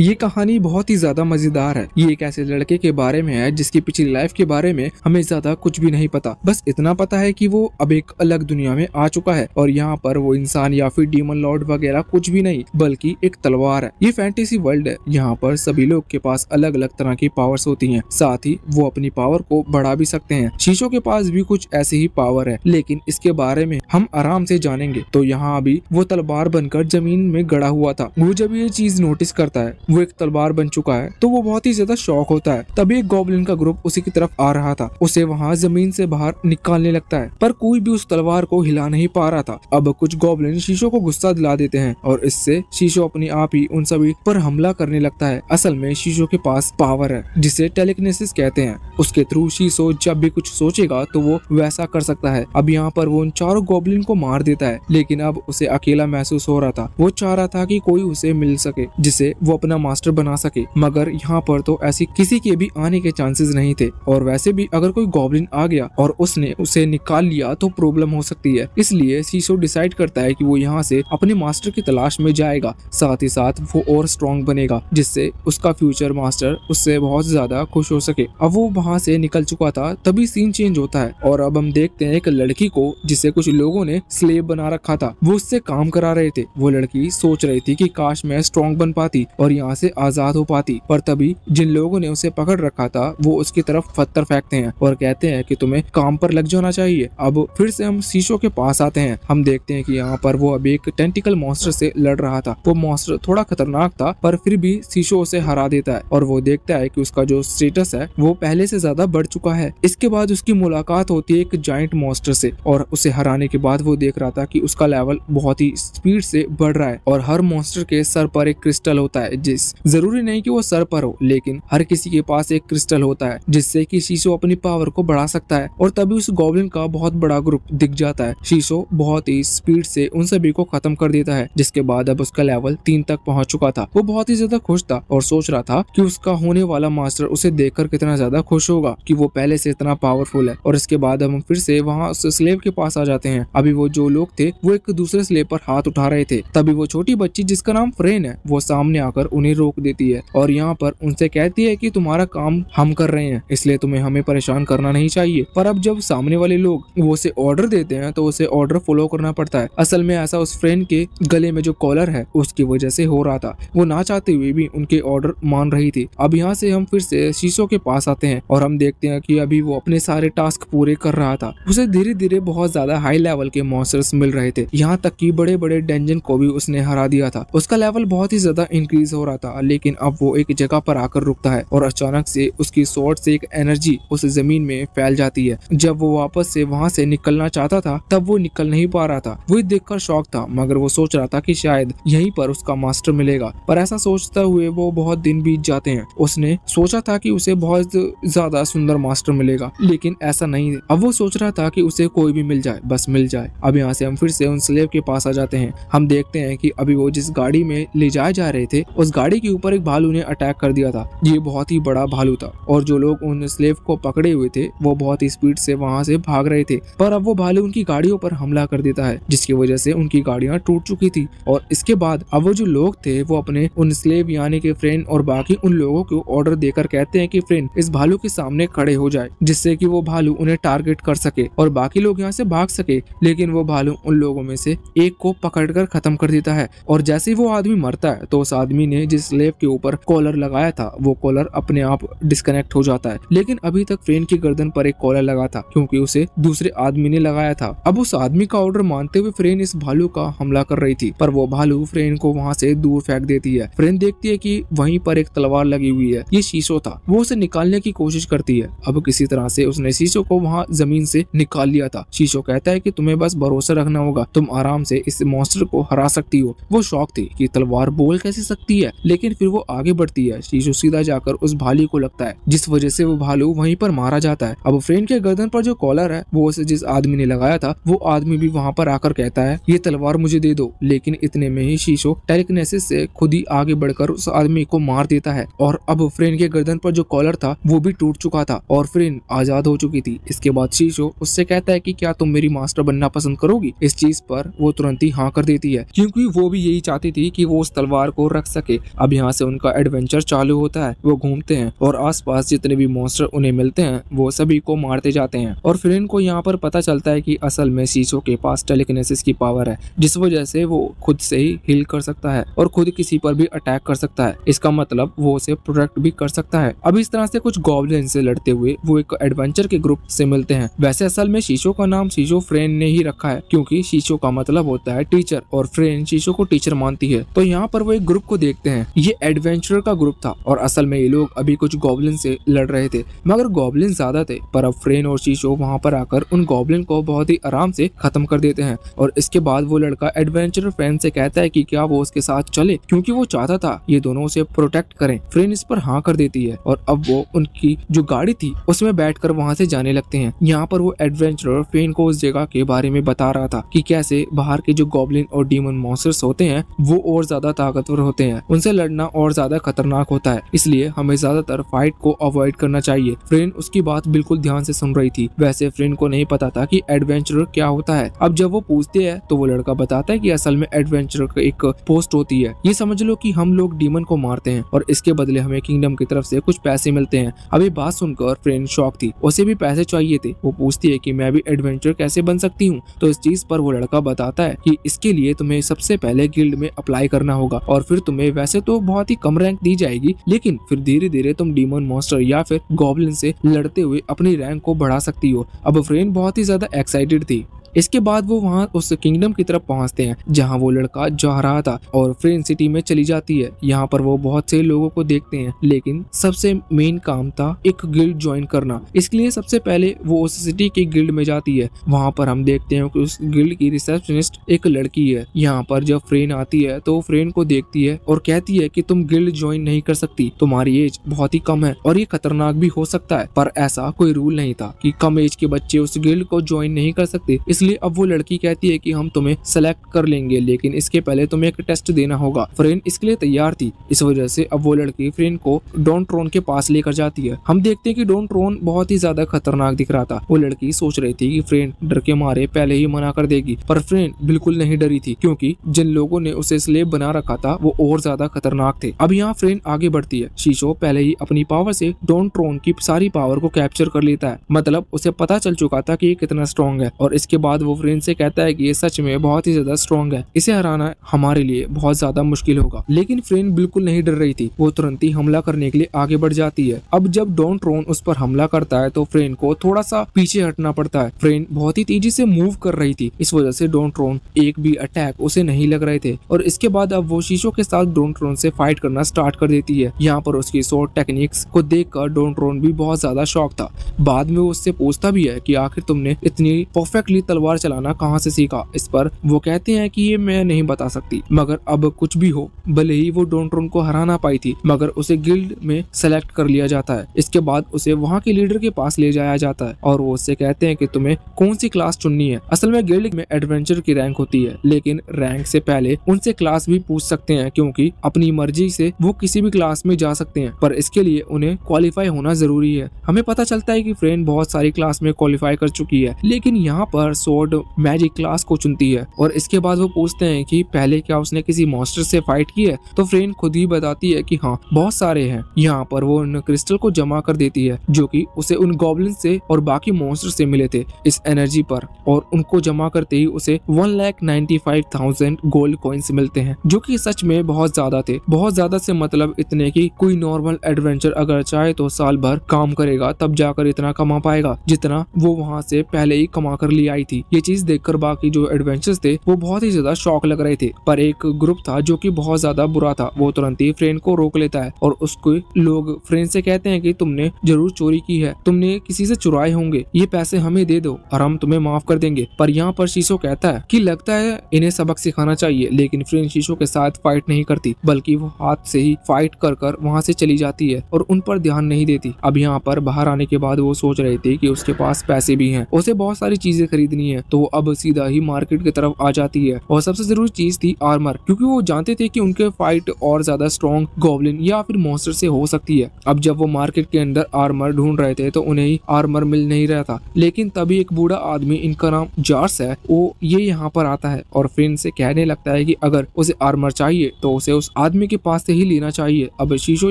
ये कहानी बहुत ही ज्यादा मजेदार है ये एक ऐसे लड़के के बारे में है जिसकी पिछली लाइफ के बारे में हमें ज्यादा कुछ भी नहीं पता बस इतना पता है कि वो अब एक अलग दुनिया में आ चुका है और यहाँ पर वो इंसान या फिर डीमन लॉर्ड वगैरह कुछ भी नहीं बल्कि एक तलवार है ये फैंटेसी वर्ल्ड है यहाँ पर सभी लोग के पास अलग अलग तरह की पावर्स होती है साथ ही वो अपनी पावर को बढ़ा भी सकते हैं शीशो के पास भी कुछ ऐसे ही पावर है लेकिन इसके बारे में हम आराम से जानेंगे तो यहाँ अभी वो तलवार बनकर जमीन में गड़ा हुआ था वो जब ये चीज नोटिस करता है वो एक तलवार बन चुका है तो वो बहुत ही ज्यादा शौक होता है तभी एक गोबलिन का ग्रुप उसी की तरफ आ रहा था उसे वहाँ जमीन से बाहर निकालने लगता है पर कोई भी उस तलवार को हिला नहीं पा रहा था अब कुछ गोबलिन शीशो को गुस्सा दिला देते हैं और इससे शीशो अपने आप ही उन सभी पर हमला करने लगता है असल में शीशो के पास पावर है जिसे टेलीकनेसिस कहते हैं उसके थ्रू शीशो जब भी कुछ सोचेगा तो वो वैसा कर सकता है अब यहाँ पर वो उन चारों गोबलिन को मार देता है लेकिन अब उसे अकेला महसूस हो रहा था वो चाह रहा था की कोई उसे मिल सके जिसे वो अपना अपना मास्टर बना सके मगर यहाँ पर तो ऐसी किसी के भी आने के चांसेस नहीं थे और वैसे भी अगर कोई गॉबलिन आ गया और उसने उसे निकाल लिया तो प्रॉब्लम हो सकती है इसलिए शीशो डिसाइड करता है कि वो यहाँ से अपने मास्टर की तलाश में जाएगा साथ ही साथ वो और स्ट्रॉन्ग बनेगा जिससे उसका फ्यूचर मास्टर उससे बहुत ज्यादा खुश हो सके अब वो वहाँ से निकल चुका था तभी सीन चेंज होता है और अब हम देखते हैं एक लड़की को जिसे कुछ लोगों ने स्लेब बना रखा था वो उससे काम करा रहे थे वो लड़की सोच रही थी कि काश मैं स्ट्रॉन्ग बन पाती और यहाँ यहाँ से आजाद हो पाती पर तभी जिन लोगों ने उसे पकड़ रखा था वो उसकी तरफ पत्थर फेंकते हैं और कहते हैं कि तुम्हें काम पर लग जाना चाहिए अब फिर से हम शीशो के पास आते हैं हम देखते हैं कि यहाँ पर वो अभी एक टेंटिकल मॉन्स्टर से लड़ रहा था वो मॉन्स्टर थोड़ा खतरनाक था पर फिर भी शीशो उसे हरा देता है और वो देखता है की उसका जो स्टेटस है वो पहले से ज्यादा बढ़ चुका है इसके बाद उसकी मुलाकात होती है एक जॉइंट मॉन्स्टर से और उसे हराने के बाद वो देख रहा था की उसका लेवल बहुत ही स्पीड से बढ़ रहा है और हर मॉन्स्टर के सर पर एक क्रिस्टल होता है इंग्लिश जरूरी नहीं कि वो सर पर हो लेकिन हर किसी के पास एक क्रिस्टल होता है जिससे कि शीशो अपनी पावर को बढ़ा सकता है और तभी उस गोबलिन का बहुत बड़ा ग्रुप दिख जाता है शीशो बहुत ही स्पीड से उन सभी को खत्म कर देता है जिसके बाद अब उसका लेवल तीन तक पहुँच चुका था वो बहुत ही ज्यादा खुश था और सोच रहा था की उसका होने वाला मास्टर उसे देख कितना ज्यादा खुश होगा की वो पहले से इतना पावरफुल है और इसके बाद हम फिर से वहाँ उस स्लेब के पास आ जाते हैं अभी वो जो लोग थे वो एक दूसरे स्लेब पर हाथ उठा रहे थे तभी वो छोटी बच्ची जिसका नाम फ्रेन है वो सामने आकर उन्हें रोक देती है और यहाँ पर उनसे कहती है की तुम्हारा काम हम कर रहे हैं इसलिए तुम्हें हमें परेशान करना नहीं चाहिए पर अब जब सामने वाले लोग वो उसे ऑर्डर देते हैं तो उसे ऑर्डर फॉलो करना पड़ता है असल में ऐसा उस फ्रेंड के गले में जो कॉलर है उसकी वजह से हो रहा था वो ना चाहते हुए भी उनके ऑर्डर मान रही थी अब यहाँ से हम फिर से शीशो के पास आते हैं और हम देखते हैं कि अभी वो अपने सारे टास्क पूरे कर रहा था उसे धीरे धीरे बहुत ज्यादा हाई लेवल के मॉन्स्टर्स मिल रहे थे यहाँ तक की बड़े बड़े डेंजन को भी उसने हरा दिया था उसका लेवल बहुत ही ज्यादा इंक्रीज हो रहा था लेकिन अब वो एक जगह पर आकर रुकता है और अचानक से उसकी शॉर्ट से एक एनर्जी उस जमीन में फैल जाती है जब वो वापस से वहाँ से निकलना चाहता था तब वो निकल नहीं पा रहा था वो देखकर शौक था मगर वो सोच रहा था की शायद यही पर उसका मास्टर मिलेगा पर ऐसा सोचते हुए वो बहुत दिन बीत जाते हैं उसने सोचा था की उसे बहुत ज्यादा सुंदर मास्टर मिलेगा लेकिन ऐसा नहीं अब वो सोच रहा था की उसे कोई भी मिल जाए बस मिल जाए अब यहाँ से हम फिर से उन स्लेव के पास आ जाते हैं हम देखते हैं कि अभी वो जिस गाड़ी में ले जाए जा रहे थे उस गाड़ी के ऊपर एक भालू ने अटैक कर दिया था ये बहुत ही बड़ा भालू था और जो लोग उन स्लेव को पकड़े हुए थे वो बहुत ही स्पीड से वहाँ से भाग रहे थे पर अब वो भालू उनकी गाड़ियों पर हमला कर देता है जिसकी वजह से उनकी गाड़ियाँ टूट चुकी थी और इसके बाद अब वो जो लोग थे वो अपने उन स्लेव यानी के फ्रेंड और बाकी उन लोगों को ऑर्डर देकर कहते हैं की फ्रेंड इस भालू के सामने खड़े हो जाए जिससे की वो भालू उन्हें टारगेट कर सके और बाकी लोग यहाँ से भाग सके लेकिन वो भालू उन लोगों में से एक को पकड़ खत्म कर देता है और जैसे ही वो आदमी मरता है तो उस आदमी ने जिस स्लेब के ऊपर कॉलर लगाया था वो कॉलर अपने आप डिस्कनेक्ट हो जाता है लेकिन अभी तक फ्रेन की गर्दन पर एक कॉलर लगा था क्योंकि उसे दूसरे आदमी ने लगाया था अब उस आदमी का ऑर्डर मानते हुए फ्रेन इस भालू का हमला कर रही थी पर वो भालू फ्रेन को वहाँ से दूर फेंक देती है फ्रेन देखती है की वही पर एक तलवार लगी हुई है ये शीशो था वो उसे निकालने की कोशिश करती है अब किसी तरह से उसने शीशो को वहाँ जमीन से निकाल लिया था शीशो कहता है की तुम्हें बस भरोसा रखना होगा तुम आराम से इस मॉन्स्टर को हरा सकती हो वो शौक थी की तलवार बोल कैसे सकती है लेकिन फिर वो आगे बढ़ती है शीशु सीधा जाकर उस भालू को लगता है जिस वजह से वो भालू वहीं पर मारा जाता है अब फ्रेंड के गर्दन पर जो कॉलर है वो उसे जिस आदमी ने लगाया था वो आदमी भी वहाँ पर आकर कहता है ये तलवार मुझे दे दो लेकिन इतने में ही शीशो टेरिकनेसिस से खुद ही आगे बढ़कर उस आदमी को मार देता है और अब फ्रेंड के गर्दन पर जो कॉलर था वो भी टूट चुका था और फ्रेंड आजाद हो चुकी थी इसके बाद शीशो उससे कहता है की क्या तुम मेरी मास्टर बनना पसंद करोगी इस चीज पर वो तुरंत ही हाँ कर देती है क्योंकि वो भी यही चाहती थी कि वो उस तलवार को रख सके अब यहाँ से उनका एडवेंचर चालू होता है वो घूमते हैं और आसपास जितने भी मॉन्स्टर उन्हें मिलते हैं वो सभी को मारते जाते हैं और फिर इनको यहाँ पर पता चलता है कि असल में शीशो के पास टेलीकनेसिस की पावर है जिस वजह से वो खुद से ही हील कर सकता है और खुद किसी पर भी अटैक कर सकता है इसका मतलब वो उसे प्रोटेक्ट भी कर सकता है अब इस तरह से कुछ गॉबलिन से लड़ते हुए वो एक एडवेंचर के ग्रुप से मिलते हैं वैसे असल में शीशो का नाम शीशो फ्रेन ने ही रखा है क्योंकि शीशो का मतलब होता है टीचर और फ्रेन शीशो को टीचर मानती है तो यहाँ पर वो एक ग्रुप को देखते हैं हैं ये एडवेंचर का ग्रुप था और असल में ये लोग अभी कुछ गॉबलिन से लड़ रहे थे मगर गॉबलिन ज्यादा थे पर अब फ्रेन और शीशो वहाँ पर आकर उन गॉबलिन को बहुत ही आराम से खत्म कर देते हैं और इसके बाद वो लड़का एडवेंचर फ्रेन से कहता है की क्या वो उसके साथ चले क्यूँकी वो चाहता था ये दोनों उसे प्रोटेक्ट करें फ्रेन इस पर हाँ कर देती है और अब वो उनकी जो गाड़ी थी उसमें बैठ कर वहाँ से जाने लगते हैं यहाँ पर वो एडवेंचर फेन को उस जगह के बारे में बता रहा था की कैसे बाहर के जो गॉबलिन और डीमन मॉन्स्टर्स होते हैं वो और ज्यादा ताकतवर होते हैं उनसे उनसे लड़ना और ज्यादा खतरनाक होता है इसलिए हमें ज्यादातर फाइट को अवॉइड करना चाहिए फ्रेन उसकी बात बिल्कुल ध्यान से सुन रही थी वैसे फ्रेन को नहीं पता था की एडवेंचर क्या होता है अब जब वो पूछते हैं तो वो लड़का बताता है की असल में एडवेंचर का एक पोस्ट होती है ये समझ लो की हम लोग डीमन को मारते हैं और इसके बदले हमें किंगडम की तरफ ऐसी कुछ पैसे मिलते हैं अभी बात सुनकर फ्रेन शौक थी उसे भी पैसे चाहिए थे वो पूछती है की मैं भी एडवेंचर कैसे बन सकती हूँ तो इस चीज पर वो लड़का बताता है की इसके लिए तुम्हें सबसे पहले गिल्ड में अप्लाई करना होगा और फिर तुम्हें वैसे से तो बहुत ही कम रैंक दी जाएगी लेकिन फिर धीरे धीरे तुम डीमन मॉन्स्टर या फिर गॉबलिन से लड़ते हुए अपनी रैंक को बढ़ा सकती हो अब फ्रेन बहुत ही ज्यादा एक्साइटेड थी इसके बाद वो वहाँ उस किंगडम की तरफ पहुँचते हैं जहाँ वो लड़का जा रहा था और इन सिटी में चली जाती है यहाँ पर वो बहुत से लोगों को देखते हैं लेकिन सबसे मेन काम था एक गिल्ड ज्वाइन करना इसलिए सबसे पहले वो उस सिटी की गिल्ड में जाती है वहाँ पर हम देखते हैं कि उस गिल्ड की रिसेप्शनिस्ट एक लड़की है यहाँ पर जब फ्रेन आती है तो फ्रेन को देखती है और कहती है कि तुम गिल्ड ज्वाइन नहीं कर सकती तुम्हारी एज बहुत ही कम है और ये खतरनाक भी हो सकता है पर ऐसा कोई रूल नहीं था कि कम एज के बच्चे उस गिल्ड को ज्वाइन नहीं कर सकते इसलिए इसलिए अब वो लड़की कहती है कि हम तुम्हें सेलेक्ट कर लेंगे लेकिन इसके पहले तुम्हें एक टेस्ट देना होगा फ्रेन इसके लिए तैयार थी इस वजह से अब वो लड़की फ्रेन को डॉन ट्रोन के पास लेकर जाती है हम देखते हैं कि डॉन ट्रोन बहुत ही ज्यादा खतरनाक दिख रहा था वो लड़की सोच रही थी कि फ्रेन डर के मारे पहले ही मना कर देगी पर फ्रेन बिल्कुल नहीं डरी थी क्योंकि जिन लोगों ने उसे स्लेब बना रखा था वो और ज्यादा खतरनाक थे अब यहाँ फ्रेन आगे बढ़ती है शीशो पहले ही अपनी पावर से डोन ट्रोन की सारी पावर को कैप्चर कर लेता है मतलब उसे पता चल चुका था की ये कितना स्ट्रॉन्ग है और इसके बाद वो फ्रेन से कहता है कि ये सच में बहुत ही ज्यादा स्ट्रॉन्ग है इसे हराना हमारे लिए बहुत ज्यादा मुश्किल होगा लेकिन फ्रेन बिल्कुल नहीं डर रही थी वो तुरंत ही हमला करने के लिए आगे बढ़ जाती है अब जब डॉन ट्रोन उस पर हमला करता है तो फ्रेन को थोड़ा सा पीछे हटना पड़ता है फ्रेन बहुत ही तेजी से मूव कर रही थी इस वजह से डॉन ट्रोन एक भी अटैक उसे नहीं लग रहे थे और इसके बाद अब वो शीशो के साथ डॉन ट्रोन से फाइट करना स्टार्ट कर देती है यहाँ पर उसकी शॉर्ट टेक्निक्स को देख कर डॉन ट्रोन भी बहुत ज्यादा शौक था बाद में वो उससे पूछता भी है की आखिर तुमने इतनी परफेक्टली तलवार चलाना कहाँ से सीखा इस पर वो कहते हैं कि ये मैं नहीं बता सकती मगर अब कुछ भी हो भले ही वो डोंट्रोन को हरा ना पाई थी मगर उसे गिल्ड में सेलेक्ट कर लिया जाता है इसके बाद उसे वहाँ के लीडर के पास ले जाया जाता है और वो उससे कहते हैं की तुम्हें कौन सी क्लास चुननी है असल में गिल्ड में एडवेंचर की रैंक होती है लेकिन रैंक से पहले उनसे क्लास भी पूछ सकते हैं क्यूँकी अपनी मर्जी से वो किसी भी क्लास में जा सकते हैं पर इसके लिए उन्हें क्वालिफाई होना जरूरी है हमें पता चलता है कि फ्रेंड बहुत सारी क्लास में क्वालिफाई कर चुकी है लेकिन यहाँ पर सोर्ड मैजिक क्लास को चुनती है और इसके बाद वो पूछते हैं कि पहले क्या उसने किसी मॉन्स्टर से फाइट की है तो फ्रेन खुद ही बताती है कि हाँ बहुत सारे हैं यहाँ पर वो उन क्रिस्टल को जमा कर देती है जो की उसे उन गॉबलिन से और बाकी मॉन्स्टर से मिले थे इस एनर्जी पर और उनको जमा करते ही उसे one lakh ninety five thousand gold coins मिलते हैं जो की सच में बहुत ज्यादा थे बहुत ज्यादा से मतलब इतने की कोई नॉर्मल एडवेंचर अगर चाहे तो साल भर काम करेगा तब जाकर इतना कमा पाएगा जितना वो वहाँ से पहले ही कमा कर ले आई थी थी ये चीज देखकर बाकी जो एडवेंचर्स थे वो बहुत ही ज्यादा शौक लग रहे थे पर एक ग्रुप था जो की बहुत ज्यादा बुरा था वो तुरंत ही फ्रेंड को रोक लेता है और उसको लोग फ्रेंड से कहते हैं की तुमने जरूर चोरी की है तुमने किसी से चुराए होंगे ये पैसे हमें दे दो और हम तुम्हें माफ कर देंगे पर यहाँ पर शीशो कहता है की लगता है इन्हें सबक सिखाना चाहिए लेकिन फ्रेंड शीशो के साथ फाइट नहीं करती बल्कि वो हाथ से ही फाइट कर कर वहाँ से चली जाती है और उन पर ध्यान नहीं देती अब यहाँ पर बाहर आने के बाद वो सोच रही थी कि उसके पास पैसे भी हैं उसे बहुत सारी चीजें खरीदनी नहीं है तो वो अब सीधा ही मार्केट की तरफ आ जाती है और सबसे जरूरी चीज थी आर्मर क्योंकि वो जानते थे कि उनके फाइट और ज्यादा स्ट्रॉन्ग गोबलिन या फिर मॉन्स्टर से हो सकती है अब जब वो मार्केट के अंदर आर्मर ढूंढ रहे थे तो उन्हें आर्मर मिल नहीं रहा था लेकिन तभी एक बूढ़ा आदमी इनका नाम जार्स है वो ये यहाँ पर आता है और फिर इनसे कहने लगता है की अगर उसे आर्मर चाहिए तो उसे उस आदमी के पास से ही लेना चाहिए अब शीशो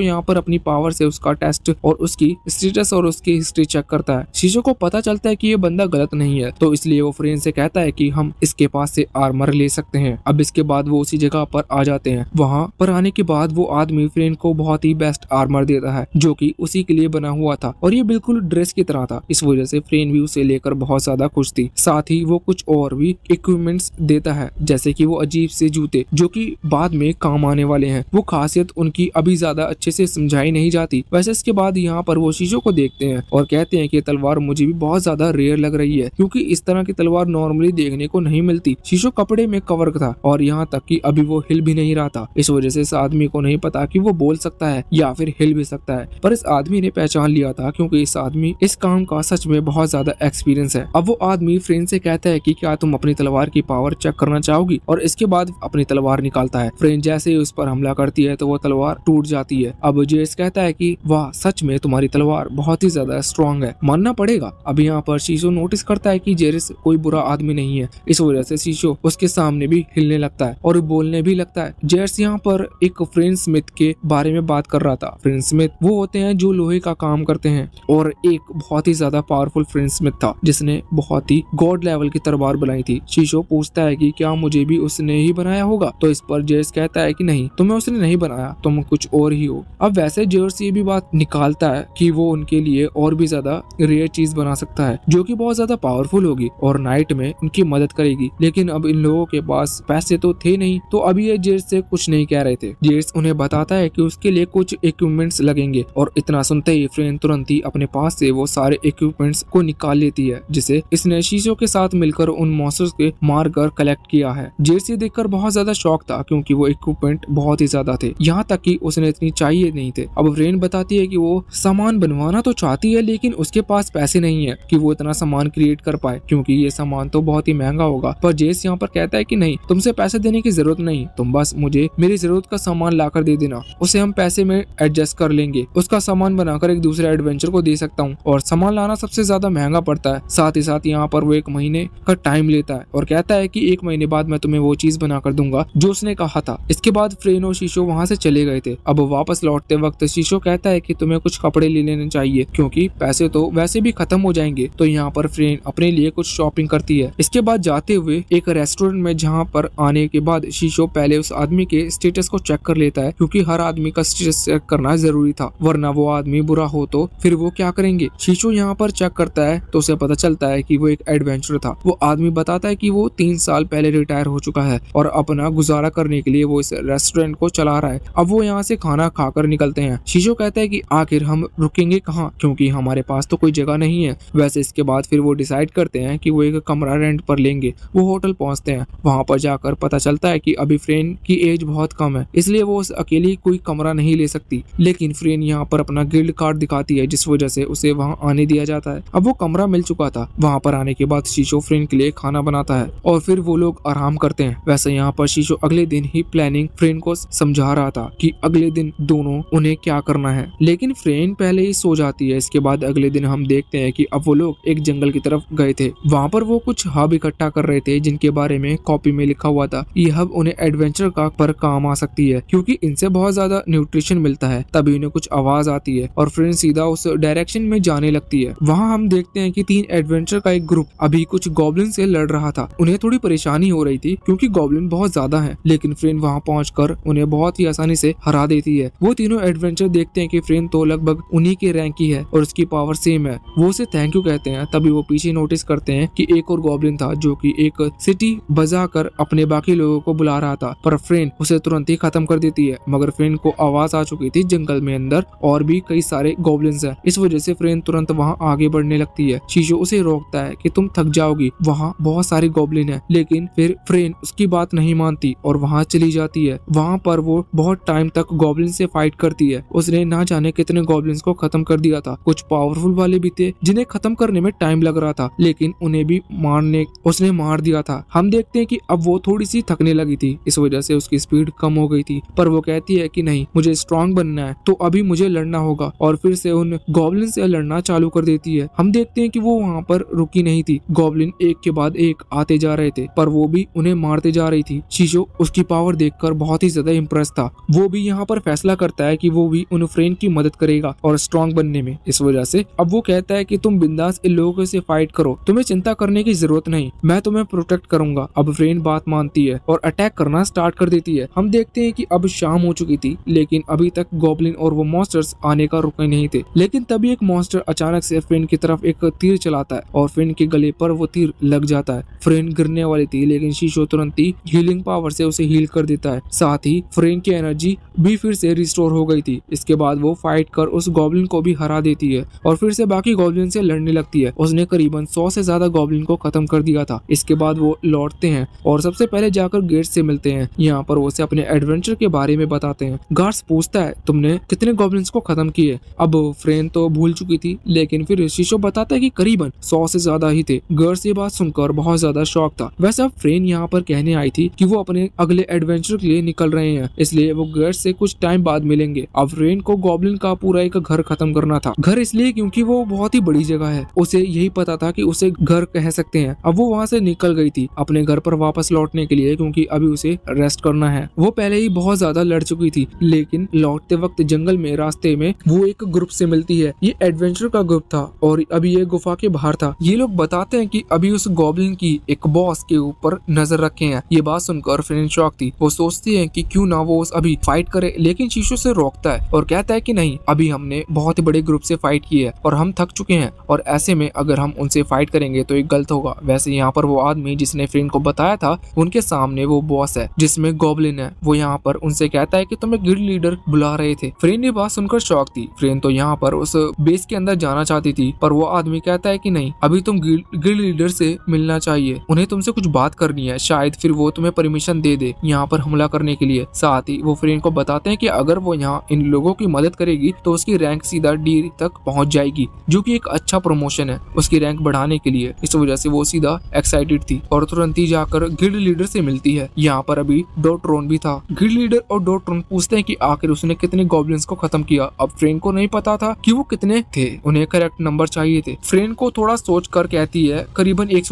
यहाँ पर अपनी पावर से उसका टेस्ट और उसकी स्टेटस और उसकी हिस्ट्री चेक करता है शीशो को पता चलता है की ये बंदा गलत नहीं है तो इसलिए लोफ्रेन से कहता है कि हम इसके पास से आर्मर ले सकते हैं अब इसके बाद वो उसी जगह पर आ जाते हैं वहाँ पर आने के बाद वो आदमी फ्रेन को बहुत ही बेस्ट आर्मर देता है जो की उसी के लिए बना हुआ था और ये बिल्कुल ड्रेस की तरह था इस वजह से फ्रेन भी उसे लेकर बहुत ज्यादा खुश थी साथ ही वो कुछ और भी इक्विपमेंट्स देता है जैसे की वो अजीब से जूते जो की बाद में काम आने वाले हैं वो खासियत उनकी अभी ज्यादा अच्छे से समझाई नहीं जाती वैसे इसके बाद यहाँ पर वो चीजों को देखते हैं और कहते हैं कि तलवार मुझे भी बहुत ज्यादा रेयर लग रही है क्योंकि इस तरह की तलवार नॉर्मली देखने को नहीं मिलती शीशो कपड़े में कवर था और यहाँ तक की अभी वो हिल भी नहीं रहा था इस वजह से इस आदमी को नहीं पता कि वो बोल सकता है या फिर हिल भी सकता है पर इस आदमी ने पहचान लिया था क्योंकि इस आदमी इस काम का सच में बहुत ज्यादा एक्सपीरियंस है अब वो आदमी फ्रेंड से कहता है की क्या तुम अपनी तलवार की पावर चेक करना चाहोगी और इसके बाद अपनी तलवार निकालता है फ्रेंड जैसे ही उस पर हमला करती है तो वो तलवार टूट जाती है अब जेस कहता है की वाह सच में तुम्हारी तलवार बहुत ही ज्यादा स्ट्रॉन्ग है मानना पड़ेगा अब यहाँ पर शीशो नोटिस करता है की जेरिस कोई बुरा आदमी नहीं है इस वजह से शीशो उसके सामने भी हिलने लगता है और बोलने भी लगता है जेर्स यहाँ पर एक फ्रेंड स्मिथ के बारे में बात कर रहा था फ्रेंड स्मिथ वो होते हैं जो लोहे का काम करते हैं और एक बहुत ही ज्यादा पावरफुल फ्रेंड स्मिथ था जिसने बहुत ही गॉड लेवल की तरबार बनाई थी शीशो पूछता है की क्या मुझे भी उसने ही बनाया होगा तो इस पर जेर्स कहता है की नहीं तुम्हें उसने नहीं बनाया तुम कुछ और ही हो अब वैसे जेर्स ये भी बात निकालता है की वो उनके लिए और भी ज्यादा रेयर चीज बना सकता है जो की बहुत ज्यादा पावरफुल होगी और नाइट में उनकी मदद करेगी लेकिन अब इन लोगों के पास पैसे तो थे नहीं तो अभी ये जेर्स से कुछ नहीं कह रहे थे जेट्स उन्हें बताता है की उसके लिए कुछ इक्विपमेंट्स लगेंगे और इतना सुनते ही फ्रेन तुरंत ही अपने पास से वो सारे इक्विपमेंट्स को निकाल लेती है जिसे इसने शीशो के साथ मिलकर उन मॉसर्स के मार कर कलेक्ट किया है जेट्स ये देखकर बहुत ज्यादा शौक था क्योंकि वो इक्विपमेंट बहुत ही ज्यादा थे यहाँ तक की उसने इतनी चाहिए नहीं थे अब फ्रेन बताती है की वो सामान बनवाना तो चाहती है लेकिन उसके पास पैसे नहीं है की वो इतना सामान क्रिएट कर पाए क्योंकि ये सामान तो बहुत ही महंगा होगा पर जेस यहाँ पर कहता है की नहीं तुमसे पैसे देने की जरूरत नहीं तुम बस मुझे मेरी जरूरत का सामान लाकर दे देना उसे हम पैसे में एडजस्ट कर लेंगे उसका सामान बनाकर एक दूसरे एडवेंचर को दे सकता हूँ और सामान लाना सबसे ज्यादा महंगा पड़ता है साथ ही साथ यहाँ पर वो एक महीने का टाइम लेता है और कहता है कि एक महीने बाद मैं तुम्हें वो चीज बनाकर दूंगा जो उसने कहा था इसके बाद फ्रेन और शीशो वहाँ से चले गए थे अब वापस लौटते वक्त शीशो कहता है कि तुम्हें कुछ कपड़े ले लेने चाहिए क्योंकि पैसे तो वैसे भी खत्म हो जाएंगे तो यहाँ पर फ्रेन अपने लिए कुछ शॉप शॉपिंग करती है इसके बाद जाते हुए एक रेस्टोरेंट में जहाँ पर आने के बाद शीशो पहले उस आदमी के स्टेटस को चेक कर लेता है क्यूँकी हर आदमी का स्टेटस चेक करना जरूरी था वरना वो आदमी बुरा हो तो फिर वो क्या करेंगे शीशो यहाँ पर चेक करता है तो उसे पता चलता है की वो एक एडवेंचर था वो आदमी बताता है की वो तीन साल पहले रिटायर हो चुका है और अपना गुजारा करने के लिए वो इस रेस्टोरेंट को चला रहा है अब वो यहाँ से खाना खाकर निकलते हैं शीशो कहता है कि आखिर हम रुकेंगे कहाँ क्योंकि हमारे पास तो कोई जगह नहीं है वैसे इसके बाद फिर वो डिसाइड करते हैं कि वो एक कमरा रेंट पर लेंगे वो होटल पहुंचते हैं वहां पर जाकर पता चलता है कि अभी फ्रेन की एज बहुत कम है इसलिए वो अकेली कोई कमरा नहीं ले सकती लेकिन फ्रेन यहाँ पर अपना गिल्ड कार्ड दिखाती है जिस वजह से उसे वहाँ आने दिया जाता है अब वो कमरा मिल चुका था वहाँ पर आने के बाद शीशो फ्रेन के लिए खाना बनाता है और फिर वो लोग आराम करते हैं वैसे यहाँ पर शीशो अगले दिन ही प्लानिंग फ्रेन को समझा रहा था की अगले दिन दोनों उन्हें क्या करना है लेकिन फ्रेन पहले ही सो जाती है इसके बाद अगले दिन हम देखते हैं कि अब वो लोग एक जंगल की तरफ गए थे वहाँ वहाँ पर वो कुछ हब इकट्ठा कर रहे थे जिनके बारे में कॉपी में लिखा हुआ था ये हब उन्हें एडवेंचर का पर काम आ सकती है क्योंकि इनसे बहुत ज्यादा न्यूट्रिशन मिलता है तभी उन्हें कुछ आवाज आती है और फ्रेंड सीधा उस डायरेक्शन में जाने लगती है वहाँ हम देखते हैं की तीन एडवेंचर का एक ग्रुप अभी कुछ गॉबलिन से लड़ रहा था उन्हें थोड़ी परेशानी हो रही थी क्योंकि गॉबलिन बहुत ज्यादा है लेकिन फ्रेंड वहाँ पहुँच उन्हें बहुत ही आसानी से हरा देती है वो तीनों एडवेंचर देखते हैं की फ्रेंड तो लगभग उन्हीं के रैंक की है और उसकी पावर सेम है वो उसे थैंक यू कहते हैं तभी वो पीछे नोटिस करते हैं कि एक और गोब्लिन था जो कि एक सिटी बजा कर अपने बाकी लोगों को बुला रहा था पर फ्रेन उसे तुरंत ही खत्म कर देती है मगर फ्रेन को आवाज आ चुकी थी जंगल में अंदर और भी कई सारे गोब्लिन है इस वजह से फ्रेन तुरंत वहाँ आगे बढ़ने लगती है शीशो उसे रोकता है की तुम थक जाओगी वहाँ बहुत सारे गोब्लिन है लेकिन फिर फ्रेन उसकी बात नहीं मानती और वहाँ चली जाती है वहाँ पर वो बहुत टाइम तक गोब्लिन से फाइट करती है उसने ना जाने कितने गोब्लिन को खत्म कर दिया था कुछ पावरफुल वाले भी थे जिन्हें खत्म करने में टाइम लग रहा था लेकिन उन्हें भी मारने उसने मार दिया था हम देखते हैं कि अब वो थोड़ी सी थकने लगी थी इस वजह से उसकी स्पीड कम हो गई थी पर वो कहती है कि नहीं मुझे स्ट्रांग बनना है तो अभी मुझे लड़ना होगा और फिर से उन गोबलिन से लड़ना चालू कर देती है हम देखते हैं कि वो वहाँ पर रुकी नहीं थी गोबलिन एक के बाद एक आते जा रहे थे पर वो भी उन्हें मारते जा रही थी शीशो उसकी पावर देख बहुत ही ज्यादा इम्प्रेस था वो भी यहाँ पर फैसला करता है की वो भी उन फ्रेंड की मदद करेगा और स्ट्रांग बनने में इस वजह से अब वो कहता है की तुम बिंदास इन लोगों से फाइट करो तुम्हें चिंता करने की जरूरत नहीं मैं तुम्हें प्रोटेक्ट करूंगा अब फ्रेन बात मानती है और अटैक करना स्टार्ट कर देती है हम देखते हैं कि अब शाम हो चुकी थी लेकिन अभी तक गोबलिन और वो मॉन्स्टर्स आने का रुके नहीं थे लेकिन तभी एक मॉन्स्टर अचानक से फ्रेन की तरफ एक तीर चलाता है और फ्रेन के गले पर वो तीर लग जाता है फ्रेन गिरने वाली थी लेकिन शीशो तुरंत ही हीलिंग पावर से उसे हील कर देता है साथ ही फ्रेन की एनर्जी भी फिर से रिस्टोर हो गई थी इसके बाद वो फाइट कर उस गॉबलिन को भी हरा देती है और फिर से बाकी गॉबलिन से लड़ने लगती है उसने करीबन सौ से ज्यादा गॉबलिन गॉबलिन को खत्म कर दिया था इसके बाद वो लौटते हैं और सबसे पहले जाकर गेट से मिलते हैं यहाँ पर उसे अपने एडवेंचर के बारे में बताते हैं गार्ड्स पूछता है तुमने कितने गॉबलिन्स को खत्म किए अब फ्रेन तो भूल चुकी थी लेकिन फिर शीशो बताता है की करीबन सौ से ज्यादा ही थे गर्स ये बात सुनकर बहुत ज्यादा शौक था वैसे अब फ्रेन यहाँ पर कहने आई थी की वो अपने अगले एडवेंचर के लिए निकल रहे हैं इसलिए वो गर्स से कुछ टाइम बाद मिलेंगे अब फ्रेन को गॉबलिन का पूरा एक घर खत्म करना था घर इसलिए क्योंकि वो बहुत ही बड़ी जगह है उसे यही पता था कि उसे घर कह सकते हैं अब वो वहाँ से निकल गई थी अपने घर पर वापस लौटने के लिए क्योंकि अभी उसे रेस्ट करना है वो पहले ही बहुत ज्यादा लड़ चुकी थी लेकिन लौटते वक्त जंगल में रास्ते में वो एक ग्रुप से मिलती है ये एडवेंचर का ग्रुप था और अभी ये गुफा के बाहर था ये लोग बताते हैं कि अभी उस गोबलिन की एक बॉस के ऊपर नजर रखे हैं ये बात सुनकर फिर शौक थी वो सोचती है कि क्यों ना वो उस अभी फाइट करे लेकिन शीशो से रोकता है और कहता है कि नहीं अभी हमने बहुत बड़े ग्रुप से फाइट की है और हम थक चुके हैं और ऐसे में अगर हम उनसे फाइट करेंगे तो ये गलत होगा वैसे यहाँ पर वो आदमी जिसने फ्रेंड को बताया था उनके सामने वो बॉस है जिसमें गोबलिन है वो यहाँ पर उनसे कहता है की तुम्हें गिल्ड लीडर बुला रहे थे फ्रेंड ये बात सुनकर शौक थी फ्रेंड तो यहाँ पर उस बेस के अंदर जाना चाहती थी पर वो आदमी कहता है की नहीं अभी तुम गिल्ड लीडर से मिलना चाहिए उन्हें तुमसे कुछ बात करनी है शायद फिर वो तुम्हें परमिशन दे दे यहाँ पर हमला करने के लिए साथ ही वो फ्रेंड को बताते हैं कि अगर वो यहाँ इन लोगों की मदद करेगी तो उसकी रैंक सीधा डी तक पहुँच जाएगी जो कि एक अच्छा प्रमोशन है उसकी रैंक बढ़ाने के लिए इस वजह से वो सीधा एक्साइटेड थी और तुरंत ही जाकर गिल्ड लीडर से मिलती है यहाँ पर अभी डोट्रोन भी था गिल्ड लीडर और डोट्रोन पूछते हैं कि आखिर उसने कितने गॉबलिन्स को खत्म किया अब फ्रेन को नहीं पता था कि वो कितने थे उन्हें करेक्ट नंबर चाहिए थे फ्रेन को थोड़ा सोच कर कहती है करीबन एक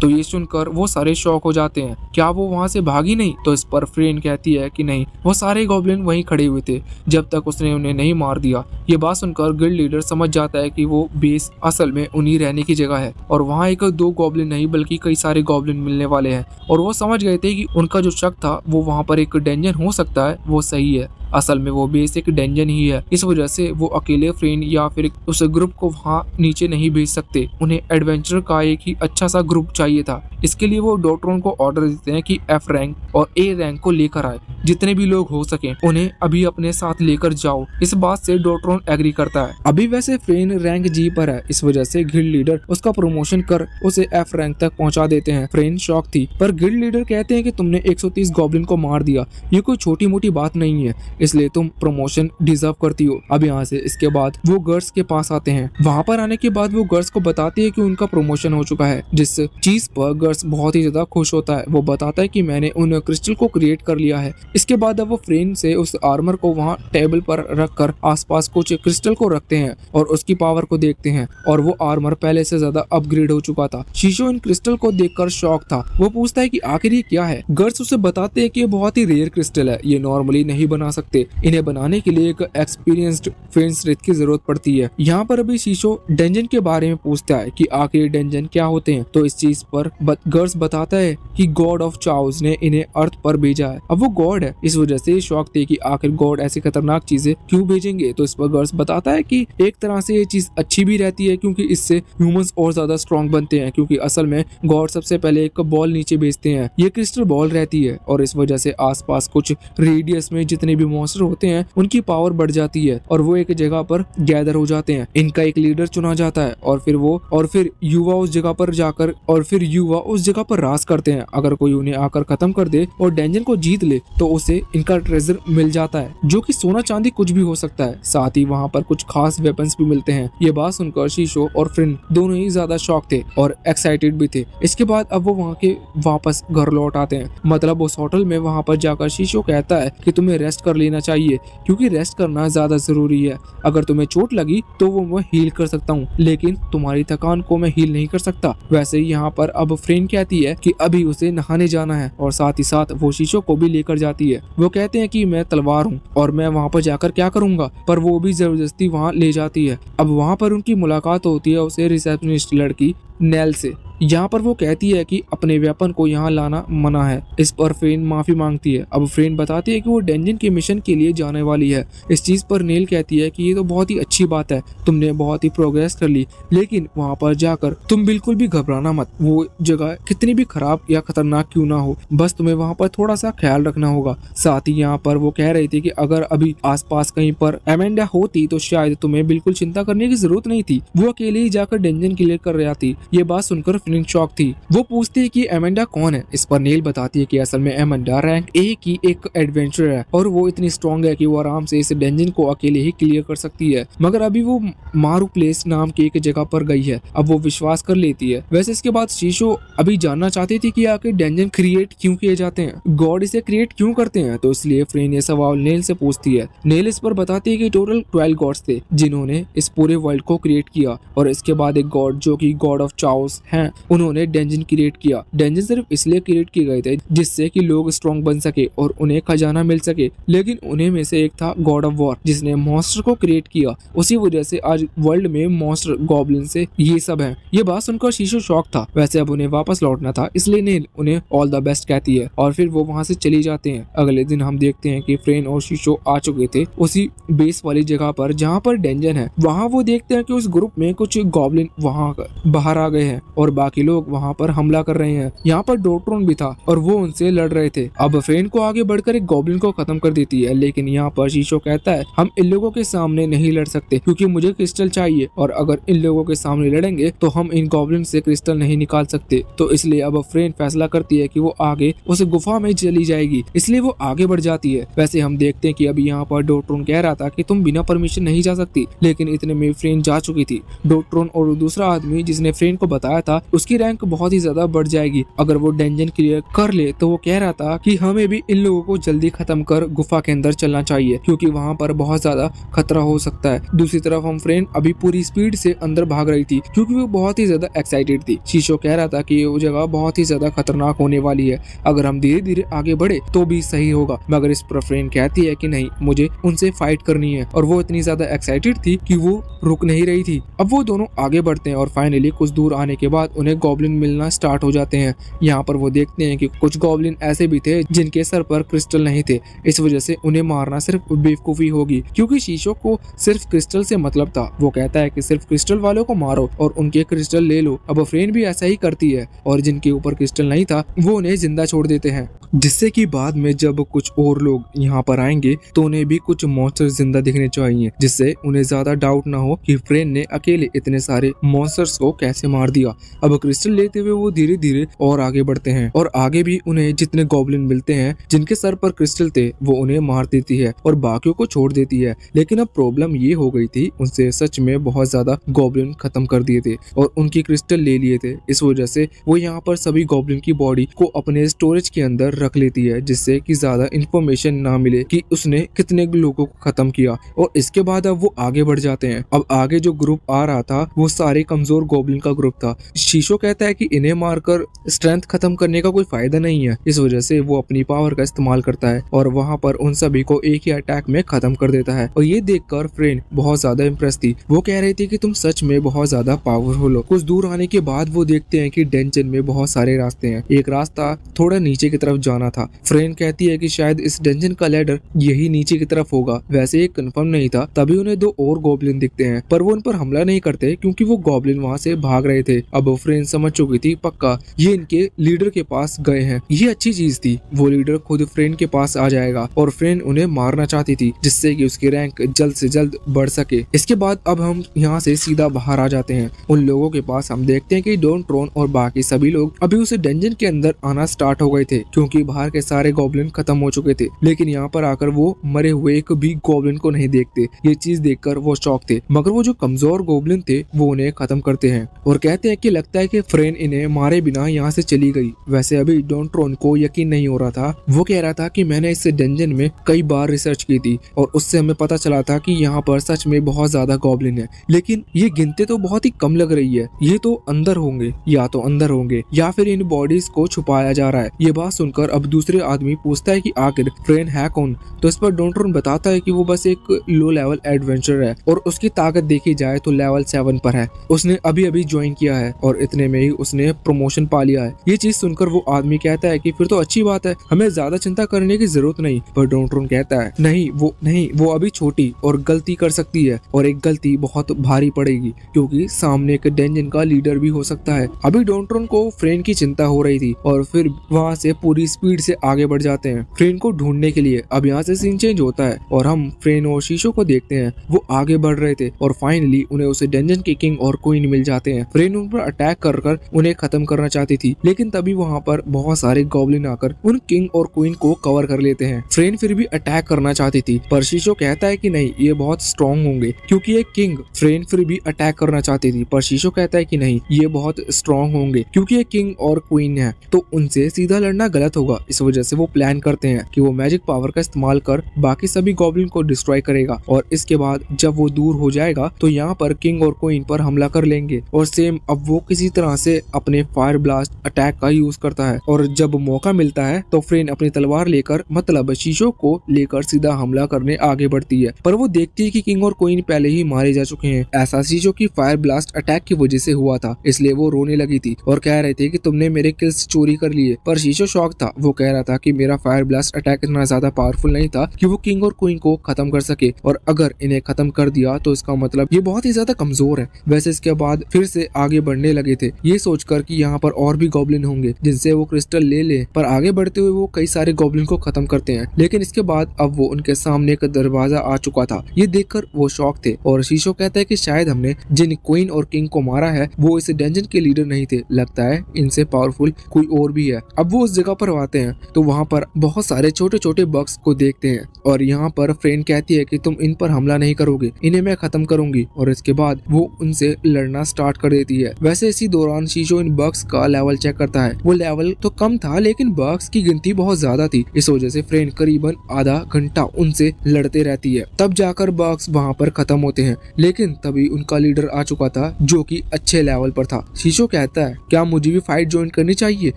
तो ये सुनकर वो सारे शौक हो जाते हैं क्या वो वहाँ से भागी नहीं तो इस पर फ्रेन कहती है की नहीं वो सारे गॉबलिन वही खड़े हुए थे जब तक उसने उन्हें नहीं मार दिया ये बात सुनकर गिल्ड लीडर समझ जाता है की वो बेस असल में उन्हीं रहने की जगह है और वहाँ एक एक दो गॉबलिन नहीं बल्कि कई सारे गॉबलिन मिलने वाले हैं और वो समझ गए थे कि उनका जो शक था वो वहाँ पर एक डेंजन हो सकता है वो सही है असल में वो बेस एक डेंजन ही है इस वजह से वो अकेले फ्रेंड या फिर उस ग्रुप को वहाँ नीचे नहीं भेज सकते उन्हें एडवेंचर का एक ही अच्छा सा ग्रुप चाहिए था इसके लिए वो डॉक्टरों को ऑर्डर देते हैं कि एफ रैंक और ए रैंक को लेकर आए जितने भी लोग हो सके उन्हें अभी अपने साथ लेकर जाओ इस बात से डॉक्टरों एग्री करता है अभी वैसे फ्रेन रैंक जी पर है इस वजह से घिल लीडर उसका प्रमोशन कर उसे एफ रैंक तक पहुंचा देते हैं फ्रेन शॉक थी पर गिल्ड लीडर कहते हैं कि तुमने 130 गॉबलिन को मार दिया ये कोई छोटी मोटी बात नहीं है इसलिए तुम प्रमोशन डिजर्व करती हो अब यहाँ से इसके बाद वो गर्ल्स के पास आते हैं वहाँ पर आने के बाद वो गर्ल्स को बताती है की उनका प्रमोशन हो चुका है जिस चीज पर गर्ल्स बहुत ही ज्यादा खुश होता है वो बताता है की मैंने उन क्रिस्टल को क्रिएट कर लिया है इसके बाद अब वो फ्रेन से उस आर्मर को वहाँ टेबल पर रख कर आस कुछ क्रिस्टल को रखते हैं और उसकी पावर को देखते हैं और वो आर्मर पहले से ज्यादा अपग्रेड हो चुका पाता शीशो इन क्रिस्टल को देखकर शौक था वो पूछता है कि आखिर ये क्या है गर्स उसे बताते हैं कि ये बहुत ही रेयर क्रिस्टल है ये नॉर्मली नहीं बना सकते इन्हें बनाने के लिए एक एक्सपीरियंस्ड फेंसरित की जरूरत पड़ती है यहाँ पर अभी शीशो डेंजन के बारे में पूछता है की आखिर डेंजन क्या होते हैं तो इस चीज पर गर्स बताता है की गॉड ऑफ चाउस ने इन्हें अर्थ पर भेजा है अब वो गॉड है इस वजह से शौक थे की आखिर गॉड ऐसी खतरनाक चीजें क्यूँ भेजेंगे तो इस पर गर्स बताता है की एक तरह से ये चीज अच्छी भी रहती है क्यूँकी इससे ह्यूमन और ज्यादा स्ट्रॉन्ग बनते बनते हैं क्योंकि असल में गॉड सबसे पहले एक बॉल नीचे भेजते हैं ये क्रिस्टल बॉल रहती है और इस वजह से आसपास कुछ रेडियस में जितने भी मॉन्स्टर होते हैं उनकी पावर बढ़ जाती है और वो एक जगह पर गैदर हो जाते हैं इनका एक लीडर चुना जाता है और फिर वो और फिर युवा उस जगह पर जाकर और फिर युवा उस जगह पर रास करते हैं अगर कोई उन्हें आकर खत्म कर दे और डेंजन को जीत ले तो उसे इनका ट्रेजर मिल जाता है जो की सोना चांदी कुछ भी हो सकता है साथ ही वहाँ पर कुछ खास वेपन्स भी मिलते हैं ये बात सुनकर शीशो और फ्रिन दोनों ही ज्यादा शौक थे और एक्साइटेड भी थे इसके बाद अब वो वहाँ के वापस घर लौट आते हैं मतलब उस होटल में वहाँ पर जाकर शीशो कहता है कि तुम्हें रेस्ट कर लेना चाहिए क्योंकि रेस्ट करना ज्यादा जरूरी है अगर तुम्हें चोट लगी तो वो मैं हील कर सकता हूँ लेकिन तुम्हारी थकान को मैं हील नहीं कर सकता वैसे ही यहाँ पर अब फ्रेंड कहती है की अभी उसे नहाने जाना है और साथ ही साथ वो शीशो को भी लेकर जाती है वो कहते हैं की मैं तलवार हूँ और मैं वहाँ पर जाकर क्या करूँगा पर वो भी जबरदस्ती वहाँ ले जाती है अब वहाँ पर उनकी मुलाकात होती है उसे रिसेप्शनिस्ट लड़की नेल से यहाँ पर वो कहती है कि अपने वेपन को यहाँ लाना मना है इस पर फ्रेन माफी मांगती है अब फ्रेन बताती है कि वो डेंजन के मिशन के लिए जाने वाली है इस चीज पर नील कहती है कि ये तो बहुत ही अच्छी बात है तुमने बहुत ही प्रोग्रेस कर ली लेकिन वहाँ पर जाकर तुम बिल्कुल भी घबराना मत वो जगह कितनी भी खराब या खतरनाक क्यों ना हो बस तुम्हें वहाँ पर थोड़ा सा ख्याल रखना होगा साथ ही यहाँ पर वो कह रही थी की अगर अभी आस कहीं पर एमेंडा होती तो शायद तुम्हें बिल्कुल चिंता करने की जरूरत नहीं थी वो अकेले ही जाकर डेंजन क्लियर कर रहा थी ये बात सुनकर ओपनिंग शॉक थी वो पूछती है कि एमेंडा कौन है इस पर नील बताती है कि असल में एमेंडा रैंक ए की एक एडवेंचर है और वो इतनी स्ट्रॉन्ग है कि वो आराम से इस डेंजन को अकेले ही क्लियर कर सकती है मगर अभी वो मारू प्लेस नाम की एक जगह पर गई है अब वो विश्वास कर लेती है वैसे इसके बाद शीशो अभी जानना चाहती थी कि आखिर डेंजन क्रिएट क्यों किए जाते हैं गॉड इसे क्रिएट क्यों करते हैं तो इसलिए फ्रेन ये सवाल नेल से पूछती है नेल इस पर बताती है कि टोटल ट्वेल्व गॉड्स थे जिन्होंने इस पूरे वर्ल्ड को क्रिएट किया और इसके बाद एक गॉड जो कि गॉड ऑफ चाउस हैं उन्होंने डेंजन क्रिएट किया डेंजन सिर्फ इसलिए क्रिएट किए गए थे जिससे कि लोग स्ट्रॉन्ग बन सके और उन्हें खजाना मिल सके लेकिन उन्हें में से एक था गॉड ऑफ वॉर जिसने मॉन्स्टर को क्रिएट किया उसी वजह से आज वर्ल्ड में मॉन्स्टर गॉबलिन से ये सब है ये बात सुनकर शीशो शौक था वैसे अब उन्हें वापस लौटना था इसलिए नील उन्हें ऑल द बेस्ट कहती है और फिर वो वहाँ से चली जाते हैं अगले दिन हम देखते हैं की फ्रेन और शीशो आ चुके थे उसी बेस वाली जगह पर जहाँ पर डेंजन है वहाँ वो देखते हैं की उस ग्रुप में कुछ गॉबलिन वहाँ बाहर आ गए हैं और बाकी लोग वहाँ पर हमला कर रहे हैं यहाँ पर डोट्रोन भी था और वो उनसे लड़ रहे थे अब फेन को आगे बढ़कर एक गोबलिन को खत्म कर देती है लेकिन यहाँ पर शीशो कहता है हम इन लोगों के सामने नहीं लड़ सकते क्यूँकी मुझे क्रिस्टल चाहिए और अगर इन लोगों के सामने लड़ेंगे तो हम इन गोबलिन से क्रिस्टल नहीं निकाल सकते तो इसलिए अब फ्रेन फैसला करती है कि वो आगे उस गुफा में चली जाएगी इसलिए वो आगे बढ़ जाती है वैसे हम देखते हैं कि अब यहाँ पर डोट्रोन कह रहा था कि तुम बिना परमिशन नहीं जा सकती लेकिन इतने में फ्रेन जा चुकी थी डोट्रोन और दूसरा आदमी जिसने फ्रेन को बताया था उसकी रैंक बहुत ही ज्यादा बढ़ जाएगी अगर वो डेंजन क्लियर कर ले तो वो कह रहा था कि हमें भी इन लोगों को जल्दी खत्म कर गुफा के अंदर चलना चाहिए क्योंकि वहाँ पर बहुत ज्यादा खतरा हो सकता है दूसरी तरफ हम फ्रेंड अभी पूरी स्पीड से अंदर भाग रही थी क्योंकि वो बहुत ही ज्यादा एक्साइटेड थी शीशो कह रहा था कि वो जगह बहुत ही ज्यादा खतरनाक होने वाली है अगर हम धीरे धीरे आगे बढ़े तो भी सही होगा मगर इस पर फ्रेंड कहती है कि नहीं मुझे उनसे फाइट करनी है और वो इतनी ज्यादा एक्साइटेड थी की वो रुक नहीं रही थी अब वो दोनों आगे बढ़ते हैं और फाइनली कुछ दूर आने के बाद उन्हें गॉबलिन मिलना स्टार्ट हो जाते हैं यहाँ पर वो देखते हैं कि कुछ गॉबलिन ऐसे भी थे जिनके सर पर क्रिस्टल नहीं थे इस वजह से उन्हें मारना सिर्फ बेवकूफ़ी होगी क्योंकि शीशो को सिर्फ क्रिस्टल से मतलब था वो कहता है कि सिर्फ क्रिस्टल वालों को मारो और उनके क्रिस्टल ले लो अब फ्रेन भी ऐसा ही करती है और जिनके ऊपर क्रिस्टल नहीं था वो उन्हें जिंदा छोड़ देते हैं जिससे कि बाद में जब कुछ और लोग यहाँ पर आएंगे तो उन्हें भी कुछ मॉन्स्टर जिंदा दिखने चाहिए जिससे उन्हें ज्यादा डाउट ना हो कि फ्रेन ने अकेले इतने सारे मॉन्स्टर्स को कैसे मार दिया अब अब क्रिस्टल लेते हुए वो धीरे धीरे और आगे बढ़ते हैं और आगे भी उन्हें जितने गोबलिन मिलते हैं जिनके सर पर क्रिस्टल थे वो उन्हें मार देती है और बाकियों को छोड़ देती है लेकिन अब प्रॉब्लम ये हो गई थी उनसे सच में बहुत ज्यादा गोबलिन खत्म कर दिए थे और उनकी क्रिस्टल ले लिए थे इस वजह से वो यहाँ पर सभी गोबलिन की बॉडी को अपने स्टोरेज के अंदर रख लेती है जिससे की ज्यादा इन्फॉर्मेशन ना मिले कि उसने कितने लोगों को खत्म किया और इसके बाद अब वो आगे बढ़ जाते हैं अब आगे जो ग्रुप आ रहा था वो सारे कमजोर गोबलिन का ग्रुप था ईशो कहता है कि इन्हें मारकर स्ट्रेंथ खत्म करने का कोई फायदा नहीं है इस वजह से वो अपनी पावर का इस्तेमाल करता है और वहाँ पर उन सभी को एक ही अटैक में खत्म कर देता है और ये देख फ्रेन बहुत ज्यादा इम्प्रेस थी वो कह रही थी की तुम सच में बहुत ज्यादा पावर हो कुछ दूर आने के बाद वो देखते है की डेंचन में बहुत सारे रास्ते है एक रास्ता थोड़ा नीचे की तरफ जाना था फ्रेन कहती है की शायद इस डेंजन का लेडर यही नीचे की तरफ होगा वैसे ये कंफर्म नहीं था तभी उन्हें दो और गोबलिन दिखते हैं पर वो उन पर हमला नहीं करते क्योंकि वो गोबलिन वहाँ से भाग रहे थे अब फ्रेन यूक्रेन समझ चुकी थी पक्का ये इनके लीडर के पास गए हैं ये अच्छी चीज थी वो लीडर खुद फ्रेंड के पास आ जाएगा और फ्रेंड उन्हें मारना चाहती थी जिससे कि उसकी रैंक जल्द से जल्द बढ़ सके इसके बाद अब हम यहाँ से सीधा बाहर आ जाते हैं उन लोगों के पास हम देखते हैं कि डोन ट्रोन और बाकी सभी लोग अभी उसे डेंजन के अंदर आना स्टार्ट हो गए थे क्योंकि बाहर के सारे गोबलिन खत्म हो चुके थे लेकिन यहाँ पर आकर वो मरे हुए एक भी गोबलिन को नहीं देखते ये चीज देख वो चौक थे मगर वो जो कमजोर गोबलिन थे वो उन्हें खत्म करते हैं और कहते हैं की लगता है है कि फ्रेन इन्हें मारे बिना यहाँ से चली गई वैसे अभी डोंट्रोन को यकीन नहीं हो रहा था वो कह रहा था कि मैंने इस डंजन में कई बार रिसर्च की थी और उससे हमें पता चला था कि यहाँ पर सच में बहुत ज्यादा गॉबलिन है लेकिन ये गिनते तो बहुत ही कम लग रही है ये तो अंदर होंगे या तो अंदर होंगे या फिर इन बॉडीज को छुपाया जा रहा है ये बात सुनकर अब दूसरे आदमी पूछता है की आखिर फ्रेन है कौन तो इस पर डोंट्रोन बताता है की वो बस एक लो लेवल एडवेंचर है और उसकी ताकत देखी जाए तो लेवल सेवन पर है उसने अभी अभी ज्वाइन किया है और इतने में ही उसने प्रमोशन पा लिया है ये चीज सुनकर वो आदमी कहता है की फिर तो अच्छी बात है हमें ज्यादा चिंता करने की जरूरत नहीं पर डोंट्रोन कहता है नहीं वो नहीं वो अभी छोटी और गलती कर सकती है और एक गलती बहुत भारी पड़ेगी क्योंकि सामने एक डेंजन का लीडर भी हो सकता है अभी डोंट्रोन को फ्रेन की चिंता हो रही थी और फिर वहाँ से पूरी स्पीड से आगे बढ़ जाते हैं फ्रेन को ढूंढने के लिए अब यहाँ से सीन चेंज होता है और हम फ्रेन और शीशो को देखते हैं वो आगे बढ़ रहे थे और फाइनली उन्हें उसे डेंजन के किंग और क्वीन मिल जाते हैं फ्रेन उन पर अटैक अटैक कर कर उन्हें खत्म करना चाहती थी लेकिन तभी वहाँ पर बहुत सारे गॉबलिन आकर उन किंग और क्वीन को कवर कर लेते हैं फ्रेन फिर भी अटैक करना चाहती थी पर शीशो कहता है की नहीं ये बहुत स्ट्रॉन्ग होंगे क्यूँकी ये किंग फ्रेन फिर भी अटैक करना चाहती थी पर शीशो कहता है की नहीं ये बहुत स्ट्रॉन्ग होंगे क्यूँकी ये किंग और क्वीन है तो उनसे सीधा लड़ना गलत होगा इस वजह से वो प्लान करते हैं कि वो मैजिक पावर का इस्तेमाल कर बाकी सभी गॉबलिन को डिस्ट्रॉय करेगा और इसके बाद जब वो दूर हो जाएगा तो यहाँ पर किंग और क्वीन पर हमला कर लेंगे और सेम अब वो किसी इसी तरह से अपने फायर ब्लास्ट अटैक का यूज करता है और जब मौका मिलता है तो फ्रेन अपनी तलवार लेकर मतलब शीशो को लेकर सीधा हमला करने आगे बढ़ती है पर वो देखती है कि किंग और कोइन पहले ही मारे जा चुके हैं ऐसा शीशो की फायर ब्लास्ट अटैक की वजह से हुआ था इसलिए वो रोने लगी थी और कह रहे थे की तुमने मेरे किल्स चोरी कर लिए पर शीशो शौक था वो कह रहा था की मेरा फायर ब्लास्ट अटैक इतना ज्यादा पावरफुल नहीं था की वो किंग और कोइन को खत्म कर सके और अगर इन्हें खत्म कर दिया तो इसका मतलब ये बहुत ही ज्यादा कमजोर है वैसे इसके बाद फिर से आगे बढ़ने लगे लगे थे ये सोचकर कि यहाँ पर और भी गोब्लिन होंगे जिनसे वो क्रिस्टल ले ले पर आगे बढ़ते हुए वो कई सारे गोब्लिन को खत्म करते हैं लेकिन इसके बाद अब वो उनके सामने का दरवाजा आ चुका था ये देख वो शौक थे और शीशो कहता है की शायद हमने जिन क्वीन और किंग को मारा है वो इस डेंजन के लीडर नहीं थे लगता है इनसे पावरफुल कोई और भी है अब वो उस जगह पर आते हैं तो वहाँ पर बहुत सारे छोटे छोटे बक्स को देखते हैं और यहाँ पर फ्रेंड कहती है कि तुम इन पर हमला नहीं करोगे इन्हें मैं खत्म करूंगी और इसके बाद वो उनसे लड़ना स्टार्ट कर देती है वैसे इस इसी दौरान शीशो इन बक्स का लेवल चेक करता है वो लेवल तो कम था लेकिन बग्स की गिनती बहुत ज्यादा थी इस वजह से फ्रेन करीबन आधा घंटा उनसे लड़ते रहती है तब जाकर बग्स वहाँ पर खत्म होते हैं लेकिन तभी उनका लीडर आ चुका था जो की अच्छे लेवल पर था शीशो कहता है क्या मुझे भी फाइट ज्वाइन करनी चाहिए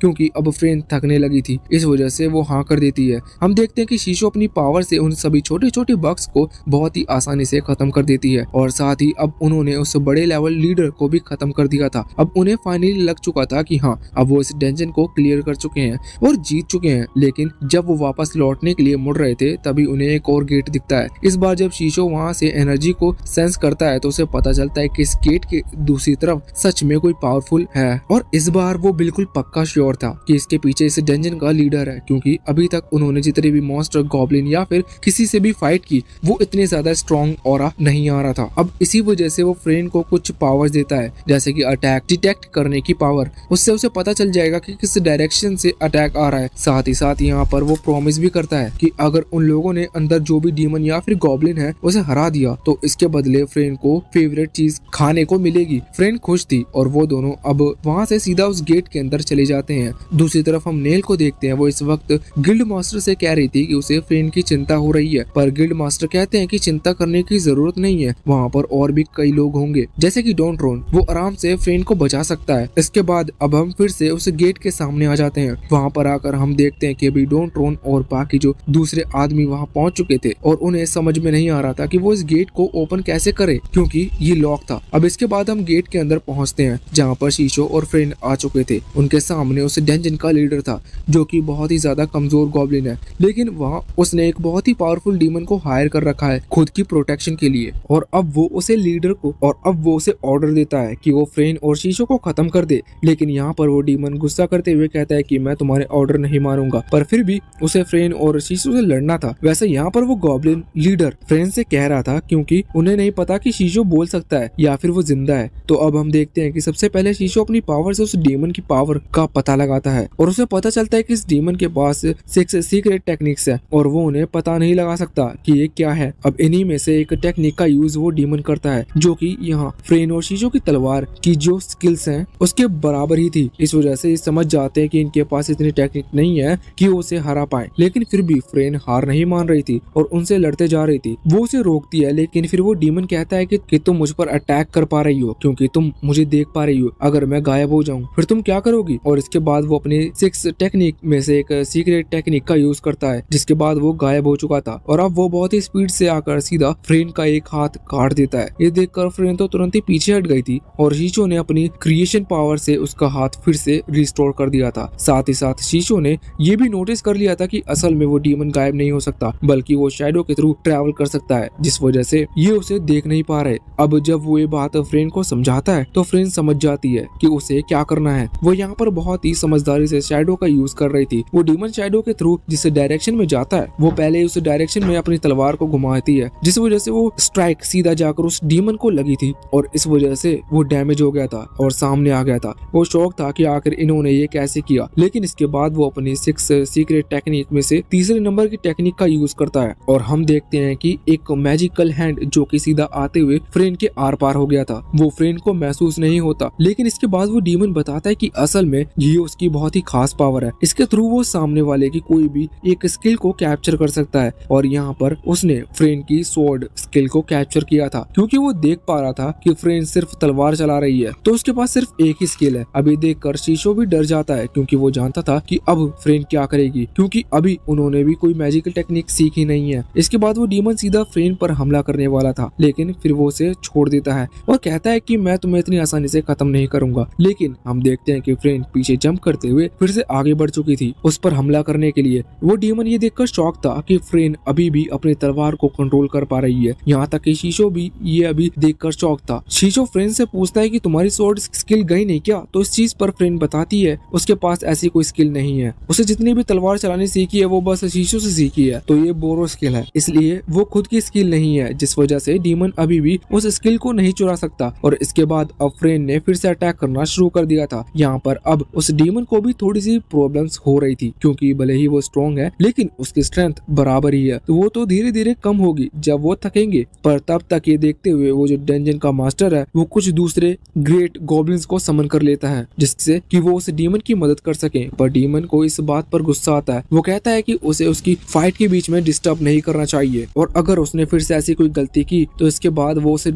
क्यूँकी अब फ्रेन थकने लगी थी इस वजह से वो हाँ कर देती है हम देखते हैं की शीशो अपनी पावर से उन सभी छोटे छोटे बक्स को बहुत ही आसानी से खत्म कर देती है और साथ ही अब उन्होंने उस बड़े लेवल लीडर को भी खत्म कर दिया था अब उन्हें फाइनली लग चुका था कि हाँ अब वो इस डेंजन को क्लियर कर चुके हैं और जीत चुके हैं लेकिन जब वो वापस लौटने के लिए मुड़ रहे थे तभी उन्हें एक और गेट दिखता है इस बार जब शीशो वहाँ से एनर्जी को सेंस करता है तो उसे पता चलता है की इस गेट के दूसरी तरफ सच में कोई पावरफुल है और इस बार वो बिल्कुल पक्का श्योर था की इसके पीछे इस डेंजन का लीडर है क्यूँकी अभी तक उन्होंने जितने भी मॉन्स्टर गॉबलिन या फिर किसी से भी फाइट की वो इतने ज्यादा स्ट्रॉन्ग और नहीं आ रहा था अब इसी वजह से वो फ्रेन को कुछ पावर्स देता है जैसे की अटैक डिटेक्ट करने की पावर उससे उसे पता चल जाएगा कि किस डायरेक्शन से अटैक आ रहा है साथ ही साथ यहाँ पर वो प्रॉमिस भी करता है कि अगर उन लोगों ने अंदर जो भी डीमन या फिर गॉबलिन है उसे हरा दिया तो इसके बदले फ्रेंड को फेवरेट चीज खाने को मिलेगी फ्रेंड खुश थी और वो दोनों अब वहाँ से सीधा उस गेट के अंदर चले जाते हैं दूसरी तरफ हम नेल को देखते हैं वो इस वक्त गिल्ड मास्टर से कह रही थी कि उसे फ्रेंड की चिंता हो रही है पर गिल्ड मास्टर कहते हैं कि चिंता करने की जरूरत नहीं है वहाँ पर और भी कई लोग होंगे जैसे की डोंट रोन वो आराम से फ्रेंड को बचा सकता है इसके बाद अब हम फिर से उस गेट के सामने आ जाते हैं वहाँ पर आकर हम देखते हैं कि अभी डोंट्रोन और बाकी जो दूसरे आदमी वहाँ पहुँच चुके थे और उन्हें समझ में नहीं आ रहा था कि वो इस गेट को ओपन कैसे करे क्योंकि ये लॉक था अब इसके बाद हम गेट के अंदर पहुँचते हैं जहाँ पर शीशो और फ्रेंड आ चुके थे उनके सामने उस डेंजन का लीडर था जो की बहुत ही ज्यादा कमजोर गॉबलिन है लेकिन वहाँ उसने एक बहुत ही पावरफुल डीमन को हायर कर रखा है खुद की प्रोटेक्शन के लिए और अब वो उसे लीडर को और अब वो उसे ऑर्डर देता है की वो फ्रेन और शीशो चीजों को खत्म कर दे लेकिन यहाँ पर वो डीमन गुस्सा करते हुए कहता है की मैं तुम्हारे ऑर्डर नहीं मारूंगा पर फिर भी उसे फ्रेन और शीशो से लड़ना था वैसे यहाँ पर वो गॉबलिन लीडर फ्रेन से कह रहा था क्योंकि उन्हें नहीं पता कि शीशो बोल सकता है या फिर वो जिंदा है तो अब हम देखते हैं कि सबसे पहले शीशो अपनी पावर से उस डीमन की पावर का पता लगाता है और उसे पता चलता है कि इस डीमन के पास सिक्स सीक्रेट टेक्निक्स है और वो उन्हें पता नहीं लगा सकता की ये क्या है अब इन्हीं में से एक टेक्निक का यूज वो डीमन करता है जो की यहाँ फ्रेन और शीशो की तलवार की जो स्किल्स हैं उसके बराबर ही थी इस वजह से समझ जाते हैं कि इनके पास इतनी टेक्निक नहीं है कि वो उसे हरा पाए लेकिन फिर भी फ्रेन हार नहीं मान रही थी और उनसे लड़ते जा रही थी वो उसे रोकती है लेकिन फिर वो डीमन कहता है की तुम मुझ पर अटैक कर पा रही हो क्यूँकी तुम मुझे देख पा रही हो अगर मैं गायब हो जाऊँ फिर तुम क्या करोगी और इसके बाद वो अपनी सिक्स टेक्निक में से एक सीक्रेट टेक्निक का यूज करता है जिसके बाद वो गायब हो चुका था और अब वो बहुत ही स्पीड से आकर सीधा फ्रेन का एक हाथ काट देता है ये देखकर फ्रेन तो तुरंत ही पीछे हट गई थी और हीचो ने अपनी अपनी क्रिएशन पावर से उसका हाथ फिर से रिस्टोर कर दिया था साथ ही साथ शीशो ने यह भी नोटिस कर लिया था कि असल में वो डीमन गायब नहीं हो सकता बल्कि वो शेडो के थ्रू ट्रेवल कर सकता है जिस वजह से ये उसे देख नहीं पा रहे अब जब वो ये बात फ्रेंड को समझाता है तो फ्रेंड समझ जाती है की उसे क्या करना है वो यहाँ पर बहुत ही समझदारी से शेडो का यूज कर रही थी वो डीमन शेडो के थ्रू जिस डायरेक्शन में जाता है वो पहले उस डायरेक्शन में अपनी तलवार को घुमाती है जिस वजह से वो स्ट्राइक सीधा जाकर उस डीमन को लगी थी और इस वजह से वो डैमेज हो गया था और सामने आ गया था वो शौक था कि आखिर इन्होंने ये कैसे किया लेकिन इसके बाद वो अपनी सिक्स सीक्रेट टेक्निक में से तीसरे नंबर की टेक्निक का यूज करता है और हम देखते हैं कि एक मैजिकल हैंड जो कि सीधा आते हुए फ्रेंड के आर पार हो गया था वो फ्रेंड को महसूस नहीं होता लेकिन इसके बाद वो डीमन बताता है कि असल में ये उसकी बहुत ही खास पावर है इसके थ्रू वो सामने वाले की कोई भी एक स्किल को कैप्चर कर सकता है और यहाँ पर उसने फ्रेन की स्वर्ड स्किल को कैप्चर किया था क्यूँकी वो देख पा रहा था की फ्रेन सिर्फ तलवार चला रही है तो उसके पास सिर्फ एक ही स्किल है अभी देख कर शीशो भी डर जाता है क्योंकि वो जानता था कि अब फ्रेन क्या करेगी क्योंकि अभी उन्होंने भी कोई मैजिकल टेक्निक सीखी नहीं है इसके बाद वो डीमन सीधा फ्रेन पर हमला करने वाला था लेकिन फिर वो उसे छोड़ देता है और कहता है की मैं तुम्हें इतनी आसानी से खत्म नहीं करूंगा लेकिन हम देखते हैं की फ्रेन पीछे जम्प करते हुए फिर से आगे बढ़ चुकी थी उस पर हमला करने के लिए वो डीमन ये देखकर शौक था की फ्रेन अभी भी अपने तलवार को कंट्रोल कर पा रही है यहाँ तक की शीशो भी ये अभी देखकर शौक था शीशो फ्रेंड से पूछता है की तुम्हारी सोच कोड स्किल गई नहीं क्या तो इस चीज पर फ्रेंड बताती है उसके पास ऐसी कोई स्किल नहीं है उसे जितनी भी तलवार चलानी सीखी है वो बस शीशो से सीखी है तो ये बोरो स्किल है इसलिए वो खुद की स्किल नहीं है जिस वजह से डीमन अभी भी उस स्किल को नहीं चुरा सकता और इसके बाद अब फ्रेंड ने फिर से अटैक करना शुरू कर दिया था यहाँ पर अब उस डीमन को भी थोड़ी सी प्रॉब्लम हो रही थी क्यूँकी भले ही वो स्ट्रॉन्ग है लेकिन उसकी स्ट्रेंथ बराबर ही है तो वो तो धीरे धीरे कम होगी जब वो थकेंगे पर तब तक ये देखते हुए वो जो डेंजन का मास्टर है वो कुछ दूसरे ग्रेट गोब्लिन्स को समन कर लेता है जिससे कि वो उस डीमन की मदद कर सके पर डीमन को इस बात पर गुस्सा आता है वो कहता है कि उसे उसकी फाइट के बीच में डिस्टर्ब नहीं करना चाहिए और अगर उसने फिर से ऐसी कोई गलती की तो इसके बाद वो उसे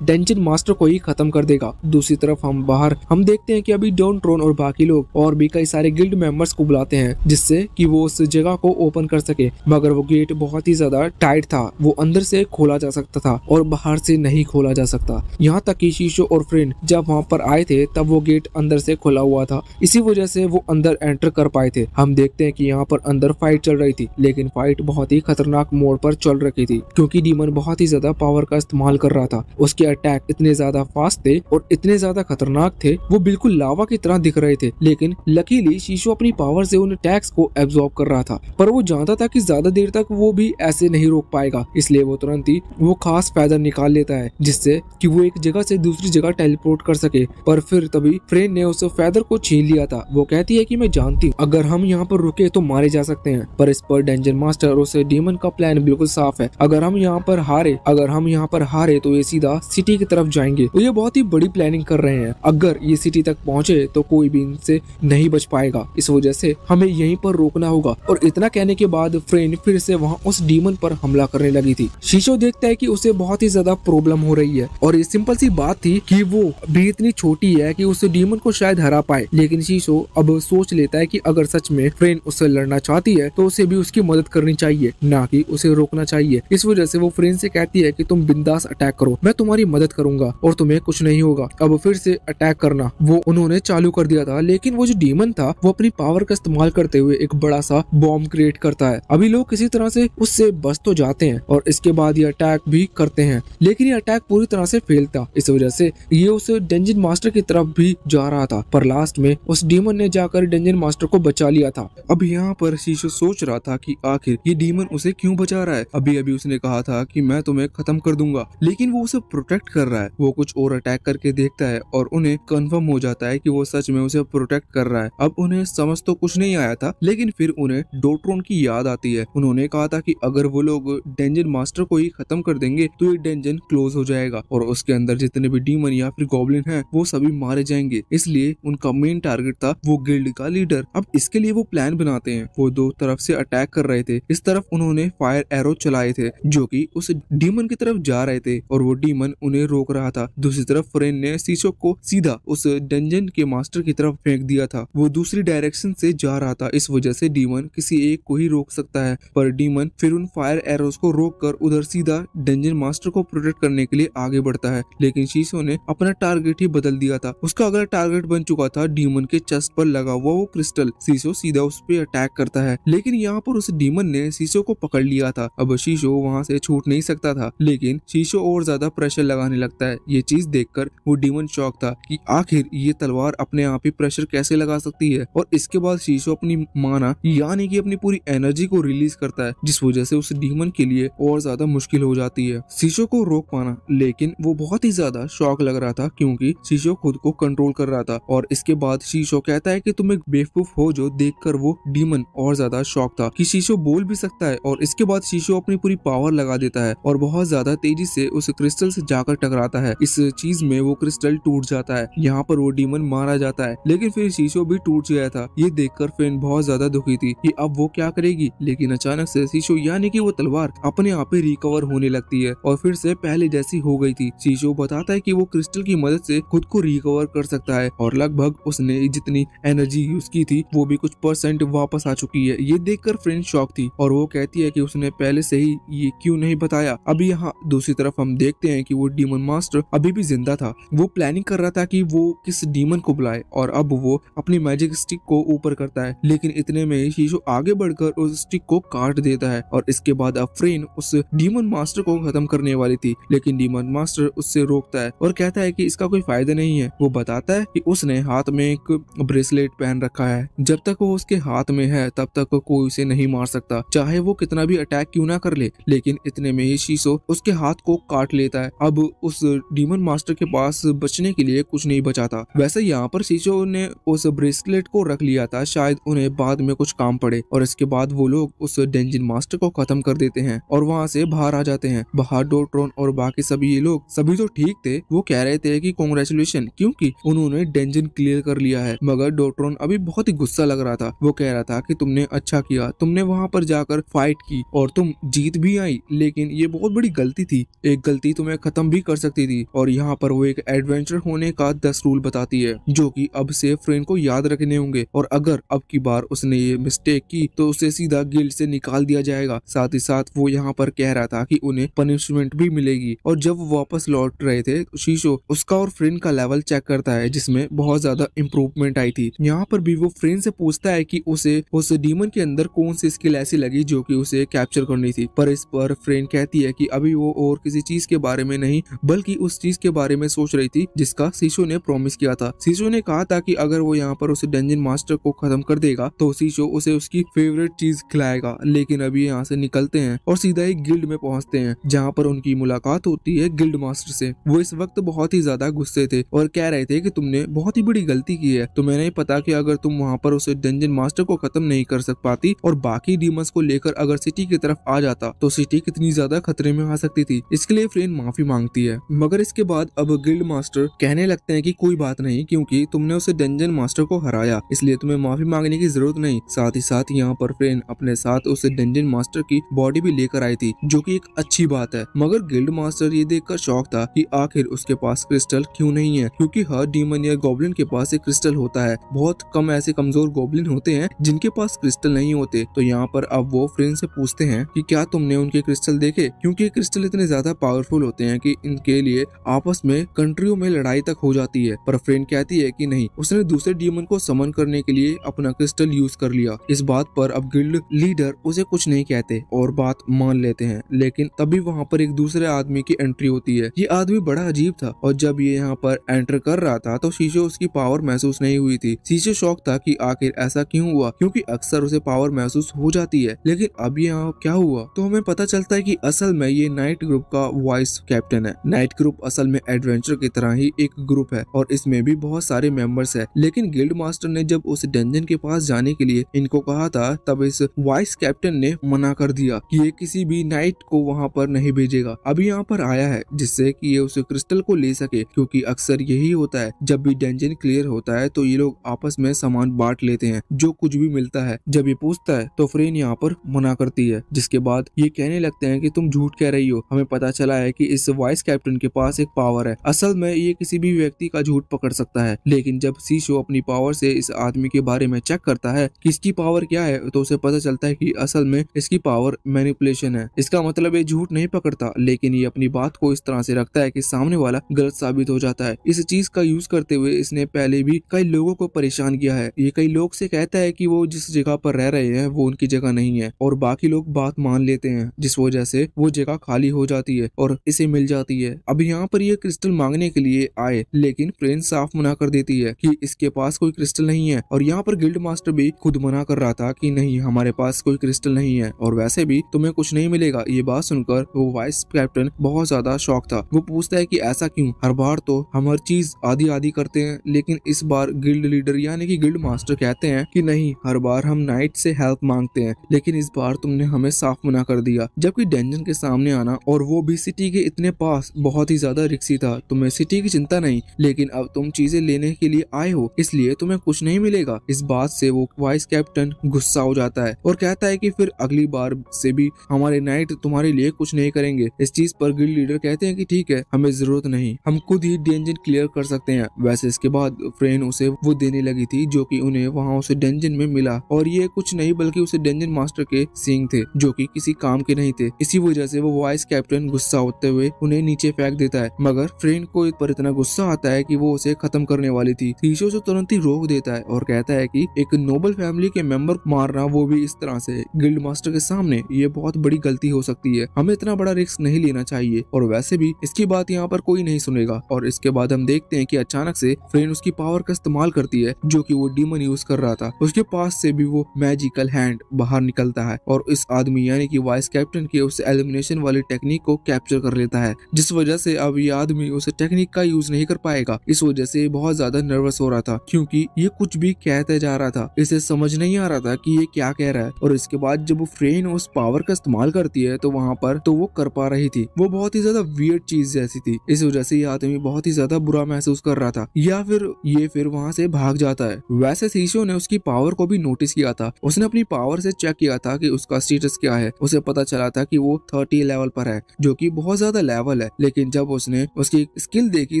डेंजन मास्टर को ही खत्म कर देगा दूसरी तरफ हम बाहर हम देखते हैं की अभी डोन ट्रोन और बाकी लोग और भी कई सारे गिल्ड मेंबर्स को बुलाते हैं जिससे की वो उस जगह को ओपन कर सके मगर वो गेट बहुत ही ज्यादा टाइट था वो अंदर से खोला जा सकता था और बाहर से नहीं खोला जा सकता यहाँ तक की शीशो और फ्रेंड जब वहाँ पर आए थे तब वो गेट अंदर से खुला हुआ था इसी वजह से वो अंदर एंटर कर पाए थे हम देखते हैं कि यहाँ पर अंदर फाइट चल रही थी लेकिन फाइट बहुत ही खतरनाक मोड़ पर चल रही थी क्योंकि डीमन बहुत ही ज्यादा पावर का इस्तेमाल कर रहा था उसके अटैक इतने ज्यादा फास्ट थे और इतने ज्यादा खतरनाक थे वो बिल्कुल लावा की तरह दिख रहे थे लेकिन लकीली शीशो अपनी पावर से उन अटैक्स को एब्जॉर्ब कर रहा था पर वो जानता था कि ज्यादा देर तक वो भी ऐसे नहीं रोक पाएगा इसलिए वो तुरंत ही वो खास फायदा निकाल लेता है जिससे कि वो एक जगह से दूसरी जगह टेलीपोर्ट कर सके पर फिर तभी फ्रेन ने उस फैदर को छीन लिया था वो कहती है की मैं जानती हूँ अगर हम यहाँ पर रुके तो मारे जा सकते हैं पर इस पर डेंजर मास्टर और उस डीमन का प्लान बिल्कुल साफ है अगर हम यहाँ पर हारे अगर हम यहाँ पर हारे तो ये सीधा सिटी की तरफ जाएंगे तो ये बहुत ही बड़ी प्लानिंग कर रहे हैं अगर ये सिटी तक पहुँचे तो कोई भी इनसे नहीं बच पाएगा इस वजह से हमें यहीं पर रोकना होगा और इतना कहने के बाद फ्रेन फिर से वहाँ उस डीमन पर हमला करने लगी थी शीशो देखता है कि उसे बहुत ही ज्यादा प्रॉब्लम हो रही है और ये सिंपल सी बात थी कि वो भी इतनी छोटी है कि उस डीमन को शायद हरा पाए लेकिन शीशो अब सोच लेता है कि अगर सच में फ्रेन उससे लड़ना चाहती है तो उसे भी उसकी मदद करनी चाहिए ना कि उसे रोकना चाहिए इस वजह से वो फ्रेन से कहती है कि तुम बिंदास अटैक करो मैं तुम्हारी मदद करूंगा और तुम्हें कुछ नहीं होगा अब फिर से अटैक करना वो उन्होंने चालू कर दिया था लेकिन वो जो डीमन था वो अपनी पावर का इस्तेमाल करते हुए एक बड़ा सा बॉम्ब क्रिएट करता है अभी लोग किसी तरह से उससे बच तो जाते हैं और इसके बाद ये अटैक भी करते हैं लेकिन ये अटैक पूरी तरह से फेल था इस वजह से ये उस डंजन डंजन मास्टर की तरफ भी जा रहा था पर लास्ट में उस डीमन ने जाकर डंजन मास्टर को बचा लिया था अब यहाँ पर शीशु सोच रहा था की आखिर ये डीमन उसे क्यूँ बचा रहा है अभी अभी उसने कहा था की मैं तुम्हें खत्म कर दूंगा लेकिन वो उसे प्रोटेक्ट कर रहा है वो कुछ और अटैक करके देखता है और उन्हें कंफर्म हो जाता है की वो सच में उसे प्रोटेक्ट कर रहा है अब उन्हें समझ तो कुछ नहीं आया था लेकिन फिर उन्हें डोट्रोन की याद आती है उन्होंने कहा था कि अगर वो लोग डेंजन मास्टर को ही खत्म कर देंगे तो ये डेंजन क्लोज हो जाएगा और उसके अंदर जितने भी डीमन या फिर गॉबलिन है है वो सभी मारे जाएंगे इसलिए उनका मेन टारगेट था वो गिल्ड का लीडर अब इसके लिए वो प्लान बनाते हैं वो दो तरफ से अटैक कर रहे थे इस तरफ उन्होंने फायर एरो चलाए थे जो कि उस डीमन की तरफ जा रहे थे और वो डीमन उन्हें रोक रहा था दूसरी तरफ फ्रेन ने शीशो को सीधा उस डंजन के मास्टर की तरफ फेंक दिया था वो दूसरी डायरेक्शन से जा रहा था इस वजह से डीमन किसी एक को ही रोक सकता है पर डीमन फिर उन फायर एरोस को रोक कर उधर सीधा डंजन मास्टर को प्रोटेक्ट करने के लिए आगे बढ़ता है लेकिन शीशो ने अपना टारगेट ही बदल दिया था उसका अगला टारगेट बन चुका था डीमन के चेस्ट पर लगा हुआ वो क्रिस्टल शीशो सीधा उस पर अटैक करता है लेकिन यहाँ पर उस डीमन ने शीशो को पकड़ लिया था अब शीशो वहाँ से छूट नहीं सकता था लेकिन शीशो और ज्यादा प्रेशर लगाने लगता है ये चीज कर वो डीमन शौक था की आखिर ये तलवार अपने आप ही प्रेशर कैसे लगा सकती है और इसके बाद शीशो अपनी माना यानी की अपनी पूरी एनर्जी को रिलीज करता है जिस वजह से उस डीमन के लिए और ज्यादा मुश्किल हो जाती है शीशो को रोक पाना लेकिन वो बहुत ही ज्यादा शौक लग रहा था क्योंकि शीशो खुद को कंट्रोल कर रहा था और इसके बाद शीशो कहता है कि तुम एक बेवकूफ हो जो देखकर वो डीमन और ज्यादा शौक था कि शीशो बोल भी सकता है और इसके बाद शीशो अपनी पूरी पावर लगा देता है और बहुत ज्यादा तेजी से उस क्रिस्टल से जाकर टकराता है इस चीज में वो क्रिस्टल टूट जाता है यहाँ पर वो डीमन मारा जाता है लेकिन फिर शीशो भी टूट गया था ये देखकर फिन बहुत ज्यादा दुखी थी कि अब वो क्या करेगी लेकिन अचानक से शीशो यानी कि वो तलवार अपने आप ही रिकवर होने लगती है और फिर से पहले जैसी हो गई थी शीशो बताता है की वो क्रिस्टल की मदद से खुद को रिकवर कर सकता है और लगभग उसने जितनी एनर्जी यूज की थी वो भी कुछ परसेंट वापस आ चुकी है ये देखकर फ्रेंड शॉक थी और वो कहती है की उसने पहले से ही ये क्यूँ नहीं बताया अभी यहाँ दूसरी तरफ हम देखते है की वो डीमन मास्टर अभी भी जिंदा था वो प्लानिंग कर रहा था की वो किस डीमन को बुलाए और अब वो अपनी मैजिक स्टिक को ऊपर करता है लेकिन इतने में शीशो आगे बढ़कर उस स्टिक को काट देता है और इसके बाद अफ्रेन उस डीमन मास्टर को खत्म करने वाली थी लेकिन डीमन मास्टर उससे रोकता है और कहता है की इसका कोई फायदा फायदे नहीं है वो बताता है कि उसने हाथ में एक ब्रेसलेट पहन रखा है जब तक वो उसके हाथ में है तब तक कोई उसे नहीं मार सकता चाहे वो कितना भी अटैक क्यों ना कर ले लेकिन इतने में ही शीशो उसके हाथ को काट लेता है अब उस डीमन मास्टर के पास बचने के लिए कुछ नहीं बचा था वैसे यहाँ पर शीशो ने उस ब्रेसलेट को रख लिया था शायद उन्हें बाद में कुछ काम पड़े और इसके बाद वो लोग उस डेंजिन मास्टर को खत्म कर देते हैं और वहाँ से बाहर आ जाते हैं बाहर डोट्रोन और बाकी सभी ये लोग सभी तो ठीक थे वो कह रहे थे की कांग्रेस सोल्यूशन क्योंकि उन्होंने डेंजन क्लियर कर लिया है मगर डोट्रोन अभी बहुत ही गुस्सा लग रहा था वो कह रहा था कि तुमने अच्छा किया तुमने वहाँ पर जाकर फाइट की और तुम जीत भी आई लेकिन ये बहुत बड़ी गलती थी एक गलती तुम्हें खत्म भी कर सकती थी और यहाँ पर वो एक एडवेंचर होने का दस रूल बताती है जो की अब से फ्रेंड को याद रखने होंगे और अगर अब की बार उसने ये मिस्टेक की तो उसे सीधा गिल्ड से निकाल दिया जाएगा साथ ही साथ वो यहाँ पर कह रहा था कि उन्हें पनिशमेंट भी मिलेगी और जब वापस लौट रहे थे शीशो उसका और फ्रेंड का लेवल चेक करता है जिसमें बहुत ज्यादा इम्प्रूवमेंट आई थी यहाँ पर भी वो फ्रेंड से पूछता है कि उसे उस डीमन के अंदर कौन सी स्किल ऐसी लगी जो कि उसे कैप्चर करनी थी पर इस पर फ्रेंड कहती है कि अभी वो और किसी चीज के बारे में नहीं बल्कि उस चीज के बारे में सोच रही थी जिसका शीशो ने प्रॉमिस किया था शीशो ने कहा था कि अगर वो यहाँ पर उस डंजन मास्टर को खत्म कर देगा तो शीशो उसे उसकी फेवरेट चीज खिलाएगा लेकिन अभी यहाँ से निकलते हैं और सीधा ही गिल्ड में पहुँचते हैं जहाँ पर उनकी मुलाकात होती है गिल्ड मास्टर से वो इस वक्त बहुत ही ज्यादा गुस्से रहे थे और कह रहे थे कि तुमने बहुत ही बड़ी गलती की है तुम्हें नहीं पता कि अगर तुम वहाँ पर उसे डंजन मास्टर को खत्म नहीं कर सक पाती और बाकी डीमस को लेकर अगर सिटी की तरफ आ जाता तो सिटी कितनी ज्यादा खतरे में आ सकती थी इसके लिए फ्रेन माफी मांगती है मगर इसके बाद अब गिल्ड मास्टर कहने लगते है की कोई बात नहीं क्यूँकी तुमने उसे डंजन मास्टर को हराया इसलिए तुम्हें माफी मांगने की जरूरत नहीं साथ ही साथ यहाँ पर फ्रेन अपने साथ उसे डंजन मास्टर की बॉडी भी लेकर आई थी जो की एक अच्छी बात है मगर गिल्ड मास्टर ये देखकर शौक था की आखिर उसके पास क्रिस्टल क्यूँ नहीं है क्योंकि हर डीमन या गोबलिन के पास एक क्रिस्टल होता है बहुत कम ऐसे कमजोर गोबलिन होते हैं जिनके पास क्रिस्टल नहीं होते तो यहाँ पर अब वो फ्रेंड से पूछते हैं कि क्या तुमने उनके क्रिस्टल देखे क्योंकि क्रिस्टल इतने ज्यादा पावरफुल होते हैं कि इनके लिए आपस में कंट्रियों में लड़ाई तक हो जाती है पर फ्रेंड कहती है कि नहीं उसने दूसरे डीमन को समन करने के लिए अपना क्रिस्टल यूज कर लिया इस बात पर अब गिल्ड लीडर उसे कुछ नहीं कहते और बात मान लेते हैं लेकिन तभी वहाँ पर एक दूसरे आदमी की एंट्री होती है ये आदमी बड़ा अजीब था और जब ये यहाँ पर एंटर कर रहा था तो शीशे उसकी पावर महसूस नहीं हुई थी शीशे शौक था कि आखिर ऐसा क्यों हुआ क्योंकि अक्सर उसे पावर महसूस हो जाती है लेकिन अब यहाँ क्या हुआ तो हमें पता चलता है की असल में ये नाइट ग्रुप का वाइस कैप्टन है नाइट ग्रुप असल में एडवेंचर की तरह ही एक ग्रुप है और इसमें भी बहुत सारे मेंबर्स है लेकिन गिल्ड मास्टर ने जब उस डंजन के पास जाने के लिए इनको कहा था तब इस वाइस कैप्टन ने मना कर दिया कि ये किसी भी नाइट को वहाँ पर नहीं भेजेगा अभी यहाँ पर आया है जिससे की ये उस क्रिस्टल को ले सके क्यूँकी अक्सर यही होता है जब भी डेंजन क्लियर होता है तो ये लोग आपस में सामान बांट लेते हैं जो कुछ भी मिलता है जब ये पूछता है तो फ्रेन यहाँ पर मना करती है जिसके बाद ये कहने लगते हैं की तुम झूठ कह रही हो हमें पता चला है की इस वाइस कैप्टन के पास एक पावर है असल में ये किसी भी व्यक्ति का झूठ पकड़ सकता है लेकिन जब शीशो अपनी पावर से इस आदमी के बारे में चेक करता है कि इसकी पावर क्या है तो उसे पता चलता है कि असल में इसकी पावर मैनिपुलेशन है इसका मतलब ये झूठ नहीं पकड़ता लेकिन ये अपनी बात को इस तरह से रखता है कि सामने वाला गलत साबित हो जाता है करता है इस चीज का यूज करते हुए इसने पहले भी कई लोगों को परेशान किया है ये कई लोग से कहता है कि वो जिस जगह पर रह रहे हैं वो उनकी जगह नहीं है और बाकी लोग बात मान लेते हैं जिस वजह से वो जगह खाली हो जाती है और इसे मिल जाती है अब यहाँ पर ये क्रिस्टल मांगने के लिए आए लेकिन फ्रेंड साफ मना कर देती है कि इसके पास कोई क्रिस्टल नहीं है और यहाँ पर गिल्ड मास्टर भी खुद मना कर रहा था कि नहीं हमारे पास कोई क्रिस्टल नहीं है और वैसे भी तुम्हें कुछ नहीं मिलेगा ये बात सुनकर वो वाइस कैप्टन बहुत ज्यादा शौक था वो पूछता है कि ऐसा क्यों हर बार तो हम हर चीज आधी आधी करते हैं लेकिन इस बार गिल्ड लीडर यानी कि गिल्ड मास्टर कहते हैं कि नहीं हर बार हम नाइट से हेल्प मांगते हैं लेकिन इस बार तुमने हमें साफ मना कर दिया जबकि डेंजन के सामने आना और वो भी सिटी के इतने पास बहुत ही ज्यादा रिक्सी था तुम्हें सिटी की चिंता नहीं लेकिन अब तुम चीजें लेने के लिए आए हो इसलिए तुम्हें कुछ नहीं मिलेगा इस बात से वो वाइस कैप्टन गुस्सा हो जाता है और कहता है की फिर अगली बार से भी हमारे नाइट तुम्हारे लिए कुछ नहीं करेंगे इस चीज पर गिल्ड लीडर कहते हैं की ठीक है हमें जरूरत नहीं हम खुद ही डेंजन क्लियर कर सकते हैं वैसे इसके बाद फ्रेन उसे वो देने लगी थी जो कि उन्हें वहाँ उसे डेंजन में मिला और ये कुछ नहीं बल्कि उसे डेंजन मास्टर के सिंह थे जो कि किसी काम के नहीं थे इसी वजह से वो वाइस कैप्टन गुस्सा होते हुए उन्हें नीचे फेंक देता है मगर फ्रेन को पर इतना गुस्सा आता है की वो उसे खत्म करने वाली थी शीशो से तुरंत ही रोक देता है और कहता है की एक नोबल फैमिली के मेंबर मारना वो भी इस तरह से गिल्ड मास्टर के सामने ये बहुत बड़ी गलती हो सकती है हमें इतना बड़ा रिस्क नहीं लेना चाहिए और वैसे भी इसकी बात यहाँ पर कोई नहीं सुनेगा और इसके बाद हम देखते हैं कि अचानक से फ्रेन उसकी पावर का इस्तेमाल करती है जो कि वो डीमन यूज कर रहा था उसके पास से भी वो मैजिकल हैंड बाहर निकलता है और इस आदमी यानी कि वाइस कैप्टन के उस एलिमिनेशन वाली टेक्निक को कैप्चर कर लेता है जिस वजह से अब ये आदमी उस टेक्निक का यूज नहीं कर पाएगा इस वजह से बहुत ज्यादा नर्वस हो रहा था क्योंकि ये कुछ भी कहते जा रहा था इसे समझ नहीं आ रहा था कि ये क्या कह रहा है और इसके बाद जब वो फ्रेन उस पावर का इस्तेमाल करती है तो वहाँ पर तो वो कर पा रही थी वो बहुत ही ज्यादा वियर चीज जैसी थी इस वजह से ये आदमी बहुत ही ज्यादा बुरा महसूस कर रहा था या फिर ये फिर वहाँ से भाग जाता है वैसे शीशो ने उसकी पावर को भी नोटिस किया था उसने अपनी पावर से चेक किया था कि उसका स्टेटस क्या है उसे पता चला था कि वो थर्टी लेवल पर है जो कि बहुत ज्यादा लेवल है लेकिन जब उसने उसकी स्किल देखी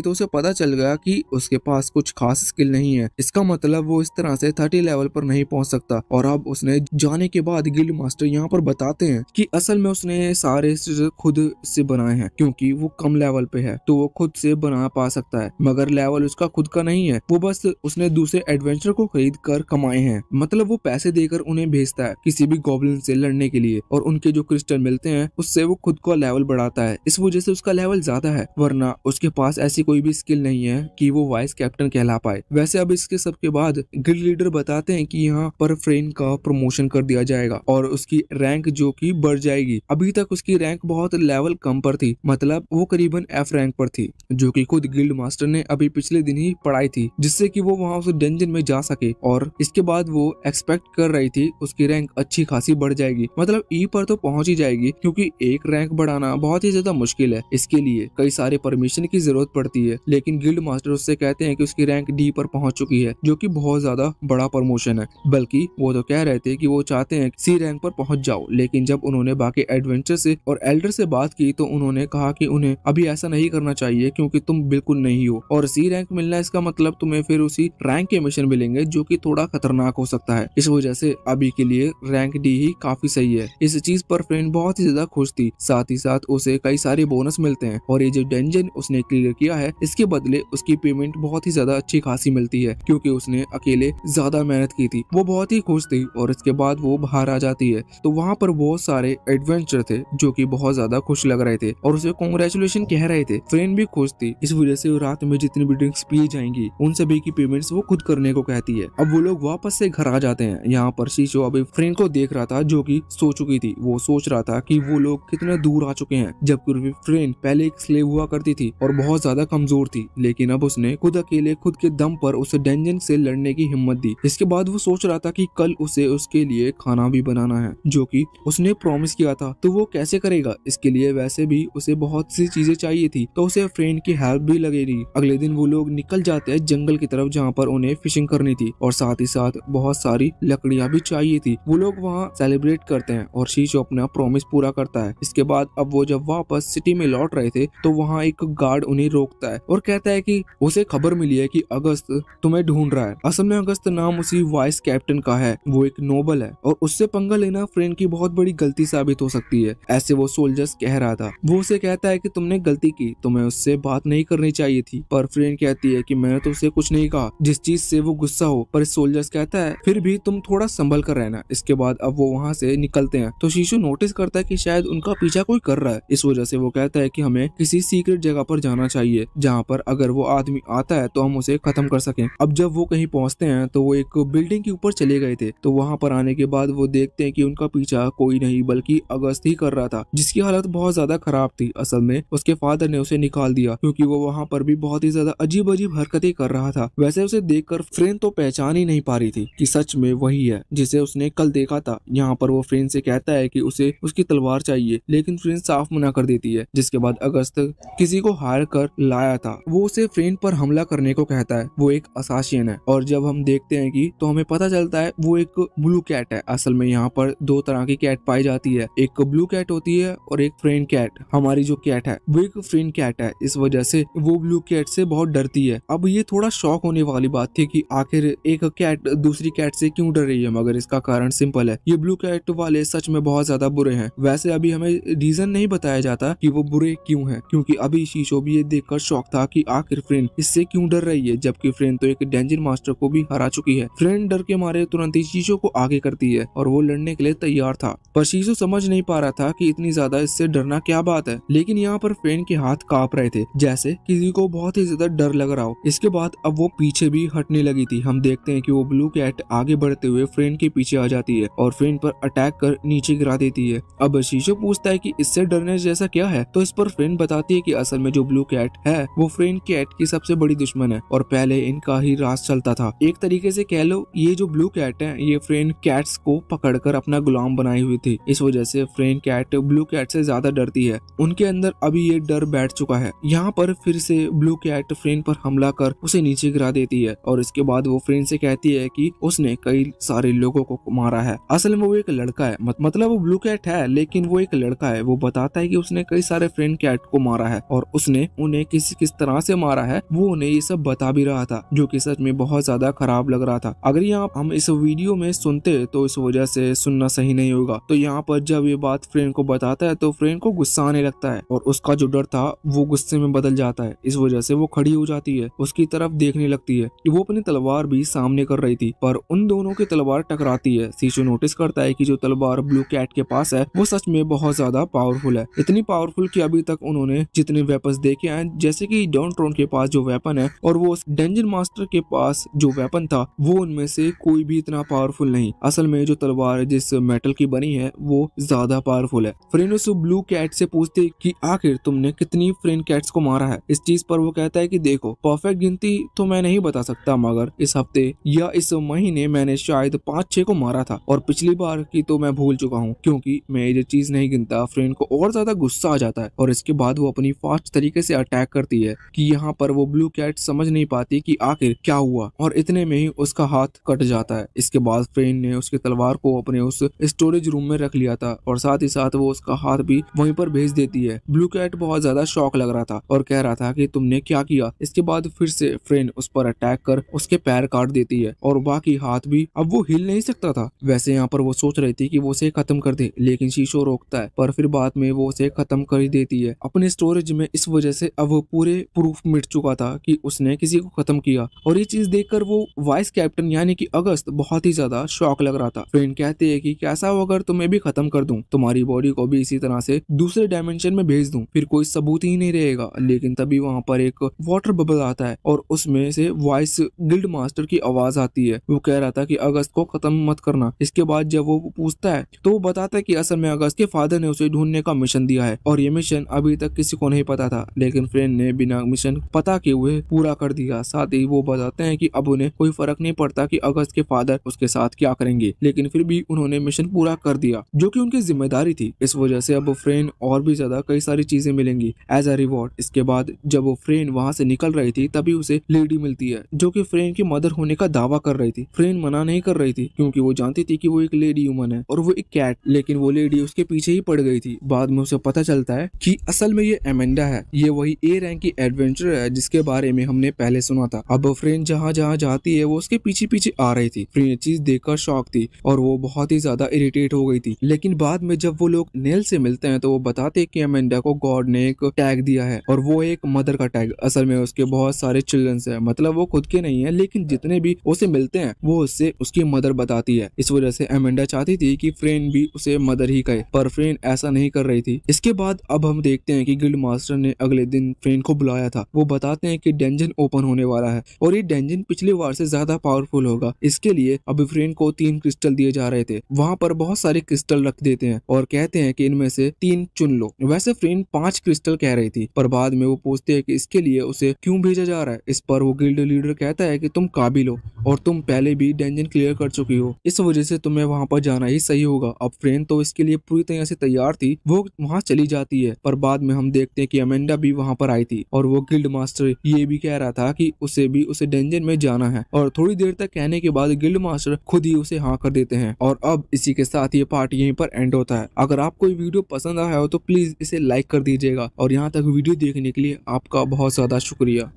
तो उसे पता चल गया कि उसके पास कुछ खास स्किल नहीं है इसका मतलब वो इस तरह से थर्टी लेवल पर नहीं पहुंच सकता और अब उसने जाने के बाद गिल्ड मास्टर यहाँ पर बताते हैं कि असल में उसने सारे खुद से बनाए हैं क्योंकि वो कम लेवल पे है तो वो खुद से बना पा पा सकता है मगर लेवल उसका खुद का नहीं है वो बस उसने दूसरे एडवेंचर को खरीद कर कमाए हैं मतलब वो पैसे देकर उन्हें भेजता है किसी भी गोबलिन से लड़ने के लिए और उनके जो क्रिस्टल मिलते हैं उससे वो खुद का लेवल बढ़ाता है इस वजह से उसका लेवल ज्यादा है वरना उसके पास ऐसी कोई भी स्किल नहीं है की वो वाइस कैप्टन कहला पाए वैसे अब इसके सबके बाद गिल्ड लीडर बताते हैं की यहाँ पर फ्रेन का प्रमोशन कर दिया जाएगा और उसकी रैंक जो की बढ़ जाएगी अभी तक उसकी रैंक बहुत लेवल कम पर थी मतलब वो करीबन एफ रैंक पर थी जो की खुद गिल्ड मास्टर ने अभी पिछले दिन ही पढ़ाई थी जिससे कि वो वहाँ उस डेंजन में जा सके और इसके बाद वो एक्सपेक्ट कर रही थी उसकी रैंक अच्छी खासी बढ़ जाएगी मतलब ई e पर तो पहुंच ही जाएगी क्योंकि एक रैंक बढ़ाना बहुत ही ज्यादा मुश्किल है इसके लिए कई सारे परमिशन की जरूरत पड़ती है लेकिन गिल्ड मास्टर उससे कहते हैं कि उसकी रैंक डी पर पहुंच चुकी है जो कि बहुत ज्यादा बड़ा प्रमोशन है बल्कि वो तो कह रहे थे कि वो चाहते हैं सी रैंक पर पहुंच जाओ लेकिन जब उन्होंने बाकी एडवेंचर से और एल्डर से बात की तो उन्होंने कहा कि उन्हें अभी ऐसा नहीं करना चाहिए क्योंकि तुम बिल्कुल बिल्कुल नहीं हो और सी रैंक मिलना इसका मतलब तुम्हें फिर उसी रैंक के मिशन मिलेंगे जो की थोड़ा खतरनाक हो सकता है इस वजह से अभी के लिए रैंक डी ही काफी सही है इस चीज पर फ्रेंड बहुत ही ज्यादा खुश थी साथ ही साथ उसे कई सारे बोनस मिलते हैं और ये जो डेंजन उसने क्लियर किया है इसके बदले उसकी पेमेंट बहुत ही ज्यादा अच्छी खासी मिलती है क्योंकि उसने अकेले ज्यादा मेहनत की थी वो बहुत ही खुश थी और इसके बाद वो बाहर आ जाती है तो वहाँ पर बहुत सारे एडवेंचर थे जो की बहुत ज्यादा खुश लग रहे थे और उसे कॉन्ग्रेचुलेशन कह रहे थे फ्रेंड भी खुश थी इस वजह वजह से रात में जितनी भी ड्रिंक्स पी जाएंगी उन सभी की पेमेंट्स वो खुद करने को कहती है अब वो लोग वापस से घर आ जाते हैं यहाँ पर शीशो अभी फ्रेंक को देख रहा था जो की सो चुकी थी वो सोच रहा था की वो लोग कितने दूर आ चुके हैं जबकि फ्रेन पहले एक स्लेव हुआ करती थी और बहुत ज्यादा कमजोर थी लेकिन अब उसने खुद अकेले खुद के दम पर उसे डेंजन से लड़ने की हिम्मत दी इसके बाद वो सोच रहा था कि कल उसे उसके लिए खाना भी बनाना है जो कि उसने प्रॉमिस किया था तो वो कैसे करेगा इसके लिए वैसे भी उसे बहुत सी चीजें चाहिए थी तो उसे फ्रेंड की हेल्प भी लगेगी अगले दिन वो लोग निकल जाते हैं जंगल की तरफ जहाँ पर उन्हें फिशिंग करनी थी और साथ ही साथ बहुत सारी लकड़ियाँ भी चाहिए थी वो लोग वहाँ सेलिब्रेट करते हैं और शीशो अपना प्रोमिस पूरा करता है इसके बाद अब वो जब वापस सिटी में लौट रहे थे तो वहाँ एक गार्ड उन्हें रोकता है और कहता है की उसे खबर मिली है की अगस्त तुम्हें ढूंढ रहा है असल में अगस्त नाम उसी वाइस कैप्टन का है वो एक नोबल है और उससे पंगा लेना फ्रेंड की बहुत बड़ी गलती साबित हो सकती है ऐसे वो सोल्जर्स कह रहा था वो उसे कहता है कि तुमने गलती की तुम्हें तो उससे बात नहीं करनी चाहिए थी पर फ्रेंड कहती है कि मैंने तो उसे कुछ नहीं कहा जिस चीज से वो गुस्सा हो पर सोल्जर्स कहता है फिर भी तुम थोड़ा संभल कर रहना इसके बाद अब वो वहाँ से निकलते हैं तो शीशु नोटिस करता है की शायद उनका पीछा कोई कर रहा है इस वजह से वो कहता है की हमें किसी सीक्रेट जगह पर जाना चाहिए जहाँ पर अगर वो आदमी आता है तो हम उसे खत्म कर सके अब जब वो कहीं पहुँचते हैं तो वो एक बिल्डिंग के ऊपर चले गए थे तो वहाँ पर आने के बाद वो देखते हैं की उनका पीछा कोई नहीं बल्कि अगस्त ही कर रहा था जिसकी हालत बहुत ज्यादा खराब थी असल में उसके फादर ने उसे निकाल दिया क्योंकि वो वहाँ वहाँ पर भी बहुत ही ज्यादा अजीब अजीब हरकतें कर रहा था वैसे उसे देखकर फ्रेन तो पहचान ही नहीं पा रही थी कि सच में वही है जिसे उसने कल देखा था यहाँ पर वो फ्रेन से कहता है कि उसे उसकी तलवार चाहिए लेकिन फ्रेन साफ मना कर देती है जिसके बाद अगस्त किसी को हार कर लाया था वो उसे फ्रेन पर हमला करने को कहता है वो एक असाशियन है और जब हम देखते हैं कि तो हमें पता चलता है वो एक ब्लू कैट है असल में यहाँ पर दो तरह की कैट पाई जाती है एक ब्लू कैट होती है और एक फ्रेन कैट हमारी जो कैट है वो एक फ्रेन कैट है इस वजह से वो ब्लू कैट से बहुत डरती है अब ये थोड़ा शौक होने वाली बात थी कि आखिर एक कैट दूसरी कैट से क्यों डर रही है मगर इसका कारण सिंपल है ये ब्लू कैट वाले सच में बहुत ज्यादा बुरे हैं वैसे अभी हमें रीजन नहीं बताया जाता कि वो बुरे क्यों हैं क्योंकि अभी शीशो भी ये देखकर शौक था कि आखिर फ्रेंड इससे क्यों डर रही है जबकि फ्रेंड तो एक डेंजर मास्टर को भी हरा चुकी है फ्रेंड डर के मारे तुरंत ही शीशो को आगे करती है और वो लड़ने के लिए तैयार था पर शीशो समझ नहीं पा रहा था की इतनी ज्यादा इससे डरना क्या बात है लेकिन यहाँ पर फ्रेंड के हाथ कांप रहे थे जैसे कि किसी को बहुत ही ज्यादा डर लग रहा हो इसके बाद अब वो पीछे भी हटने लगी थी हम देखते हैं कि वो ब्लू कैट आगे बढ़ते हुए फ्रेंड के पीछे आ जाती है और फ्रेंड पर अटैक कर नीचे गिरा देती है अब शीशो पूछता है की इससे डरने जैसा क्या है तो इस पर फ्रेंड बताती है की असल में जो ब्लू कैट है वो फ्रेंड कैट की सबसे बड़ी दुश्मन है और पहले इनका ही रास चलता था एक तरीके से कह लो ये जो ब्लू कैट है ये फ्रेंड कैट्स को पकड़कर अपना गुलाम बनाई हुई थी इस वजह से फ्रेंड कैट ब्लू कैट से ज्यादा डरती है उनके अंदर अभी ये डर बैठ चुका है यहाँ पर फिर से ब्लू कैट फ्रेन पर हमला कर उसे नीचे गिरा देती है और इसके बाद वो फ्रेन से कहती है कि उसने कई सारे लोगों को मारा है असल में वो एक लड़का है मत, मतलब वो ब्लू कैट है लेकिन वो एक लड़का है वो बताता है कि उसने कई सारे फ्रेन कैट को मारा है और उसने उन्हें किस किस तरह से मारा है वो उन्हें ये सब बता भी रहा था जो की सच में बहुत ज्यादा खराब लग रहा था अगर यहाँ हम इस वीडियो में सुनते तो इस वजह से सुनना सही नहीं होगा तो यहाँ पर जब ये बात फ्रेंड को बताता है तो फ्रेंड को गुस्सा आने लगता है और उसका जो डर था वो गुस्से में बदल जाता है है इस वजह से वो खड़ी हो जाती है उसकी तरफ देखने लगती है कि वो अपनी तलवार भी सामने कर रही थी पर उन दोनों की तलवार टकराती है शीशु नोटिस करता है की जो तलवार ब्लू कैट के पास है वो सच में बहुत ज्यादा पावरफुल है इतनी पावरफुल की अभी तक उन्होंने जितने वेपन देखे हैं जैसे की डॉन ट्रोन के पास जो वेपन है और वो डेंजर मास्टर के पास जो वेपन था वो उनमें से कोई भी इतना पावरफुल नहीं असल में जो तलवार जिस मेटल की बनी है वो ज्यादा पावरफुल है फ्रेन ब्लू कैट से पूछते कि आखिर तुमने कितनी फ्रेन कैट्स को मारा है इस चीज पर वो कहता है कि देखो परफेक्ट गिनती तो मैं नहीं बता सकता मगर इस हफ्ते या इस महीने मैंने शायद पाँच छह को मारा था और पिछली बार की तो मैं भूल चुका हूँ क्योंकि मैं ये चीज नहीं गिनता फ्रेंड को और ज्यादा गुस्सा आ जाता है और इसके बाद वो अपनी फास्ट तरीके से अटैक करती है कि यहाँ पर वो ब्लू कैट समझ नहीं पाती कि आखिर क्या हुआ और इतने में ही उसका हाथ कट जाता है इसके बाद फ्रेंड ने उसके तलवार को अपने उस स्टोरेज रूम में रख लिया था और साथ ही साथ वो उसका हाथ भी वहीं पर भेज देती है ब्लू कैट बहुत ज्यादा शौक लग रहा था और कह रहा था कि तुमने क्या किया इसके बाद फिर से फ्रेन उस पर अटैक कर उसके पैर काट देती है और बाकी हाथ भी अब वो हिल नहीं सकता था वैसे यहाँ पर वो सोच रही थी कि वो उसे खत्म कर दे लेकिन शीशो रोकता है पर फिर बाद में वो उसे खत्म कर ही देती है अपने स्टोरेज में इस वजह से अब वो पूरे प्रूफ मिट चुका था कि उसने किसी को खत्म किया और ये चीज देखकर वो वाइस कैप्टन यानी कि अगस्त बहुत ही ज्यादा शौक लग रहा था फ्रेंड कहते है की कैसा हो अगर तुम्हें भी खत्म कर दू तुम्हारी बॉडी को भी इसी तरह से दूसरे डायमेंशन में भेज दू फिर कोई सबूत ही नहीं रहेगा लेकिन तभी वहाँ पर एक वाटर बबल आता है और उसमें से वॉइस गिल्ड मास्टर की आवाज आती है वो कह रहा था कि अगस्त को खत्म मत करना इसके बाद जब वो पूछता है तो वो बताता है कि असल में अगस्त के फादर ने उसे ढूंढने का मिशन दिया है और ये मिशन अभी तक किसी को नहीं पता था लेकिन फ्रेंड ने बिना मिशन पता के हुए पूरा कर दिया साथ ही वो बताते हैं कि अब उन्हें कोई फर्क नहीं पड़ता कि अगस्त के फादर उसके साथ क्या करेंगे लेकिन फिर भी उन्होंने मिशन पूरा कर दिया जो की उनकी जिम्मेदारी थी इस वजह से अब फ्रेंड और भी ज्यादा कई सारी चीजें मिलेंगी एज अ रिवॉर्ड इसके बाद जब वो फ्रेन वहाँ से निकल रही थी तभी उसे लेडी मिलती है जो की फ्रेन की मदर होने का दावा कर रही थी फ्रेन मना नहीं कर रही थी क्योंकि वो जानती थी कि वो एक लेडी ह्यूमन है और वो एक कैट लेकिन वो लेडी उसके पीछे ही पड़ गई थी बाद में उसे पता चलता है की असल में ये एमेंडा है ये वही ए रैंक की एडवेंचर है जिसके बारे में हमने पहले सुना था अब फ्रेन जहाँ जहाँ जाती है वो उसके पीछे पीछे आ रही थी फ्रेन चीज देखकर शौक थी और वो बहुत ही ज्यादा इरिटेट हो गई थी लेकिन बाद में जब वो लोग नेल से मिलते हैं तो वो बताते कि अमेंडा को गॉड ने एक टैग दिया है और वो एक मदर का टैग असल में उसके बहुत सारे चिल्ड्रंस है मतलब वो खुद के नहीं है लेकिन जितने भी उसे मिलते हैं वो उससे उसकी मदर बताती है इस वजह से एमेंडा चाहती थी कि फ्रेन भी उसे मदर ही कहे पर फ्रेन ऐसा नहीं कर रही थी इसके बाद अब हम देखते हैं की गिल्ड मास्टर ने अगले दिन फ्रेन को बुलाया था वो बताते हैं की डेंजन ओपन होने वाला है और ये डेंजन पिछले बार से ज्यादा पावरफुल होगा इसके लिए अभी फ्रेन को तीन क्रिस्टल दिए जा रहे थे वहाँ पर बहुत सारे क्रिस्टल रख देते हैं और कहते हैं कि इनमें से तीन चुन लो वैसे फ्रेन पांच क्रिस्टल कह रही थी पर बाद में वो पूछ पूछते हैं कि इसके लिए उसे क्यों भेजा जा रहा है इस पर वो गिल्ड लीडर कहता है कि तुम काबिल हो और तुम पहले भी डेंजन क्लियर कर चुकी हो इस वजह से तुम्हें वहाँ पर जाना ही सही होगा अब फ्रेन तो इसके लिए पूरी तरह से तैयार थी वो वहाँ चली जाती है पर बाद में हम देखते हैं की अमेंडा भी वहाँ पर आई थी और वो गिल्ड मास्टर ये भी कह रहा था की उसे भी उसे डेंजन में जाना है और थोड़ी देर तक कहने के बाद गिल्ड मास्टर खुद ही उसे हाँ कर देते हैं और अब इसी के साथ ये पार्ट यहीं पर एंड होता है अगर आपको वीडियो पसंद आया हो तो प्लीज इसे लाइक कर दीजिएगा और यहाँ तक वीडियो देखने के लिए आपका बहुत ज़्यादा शुक्रिया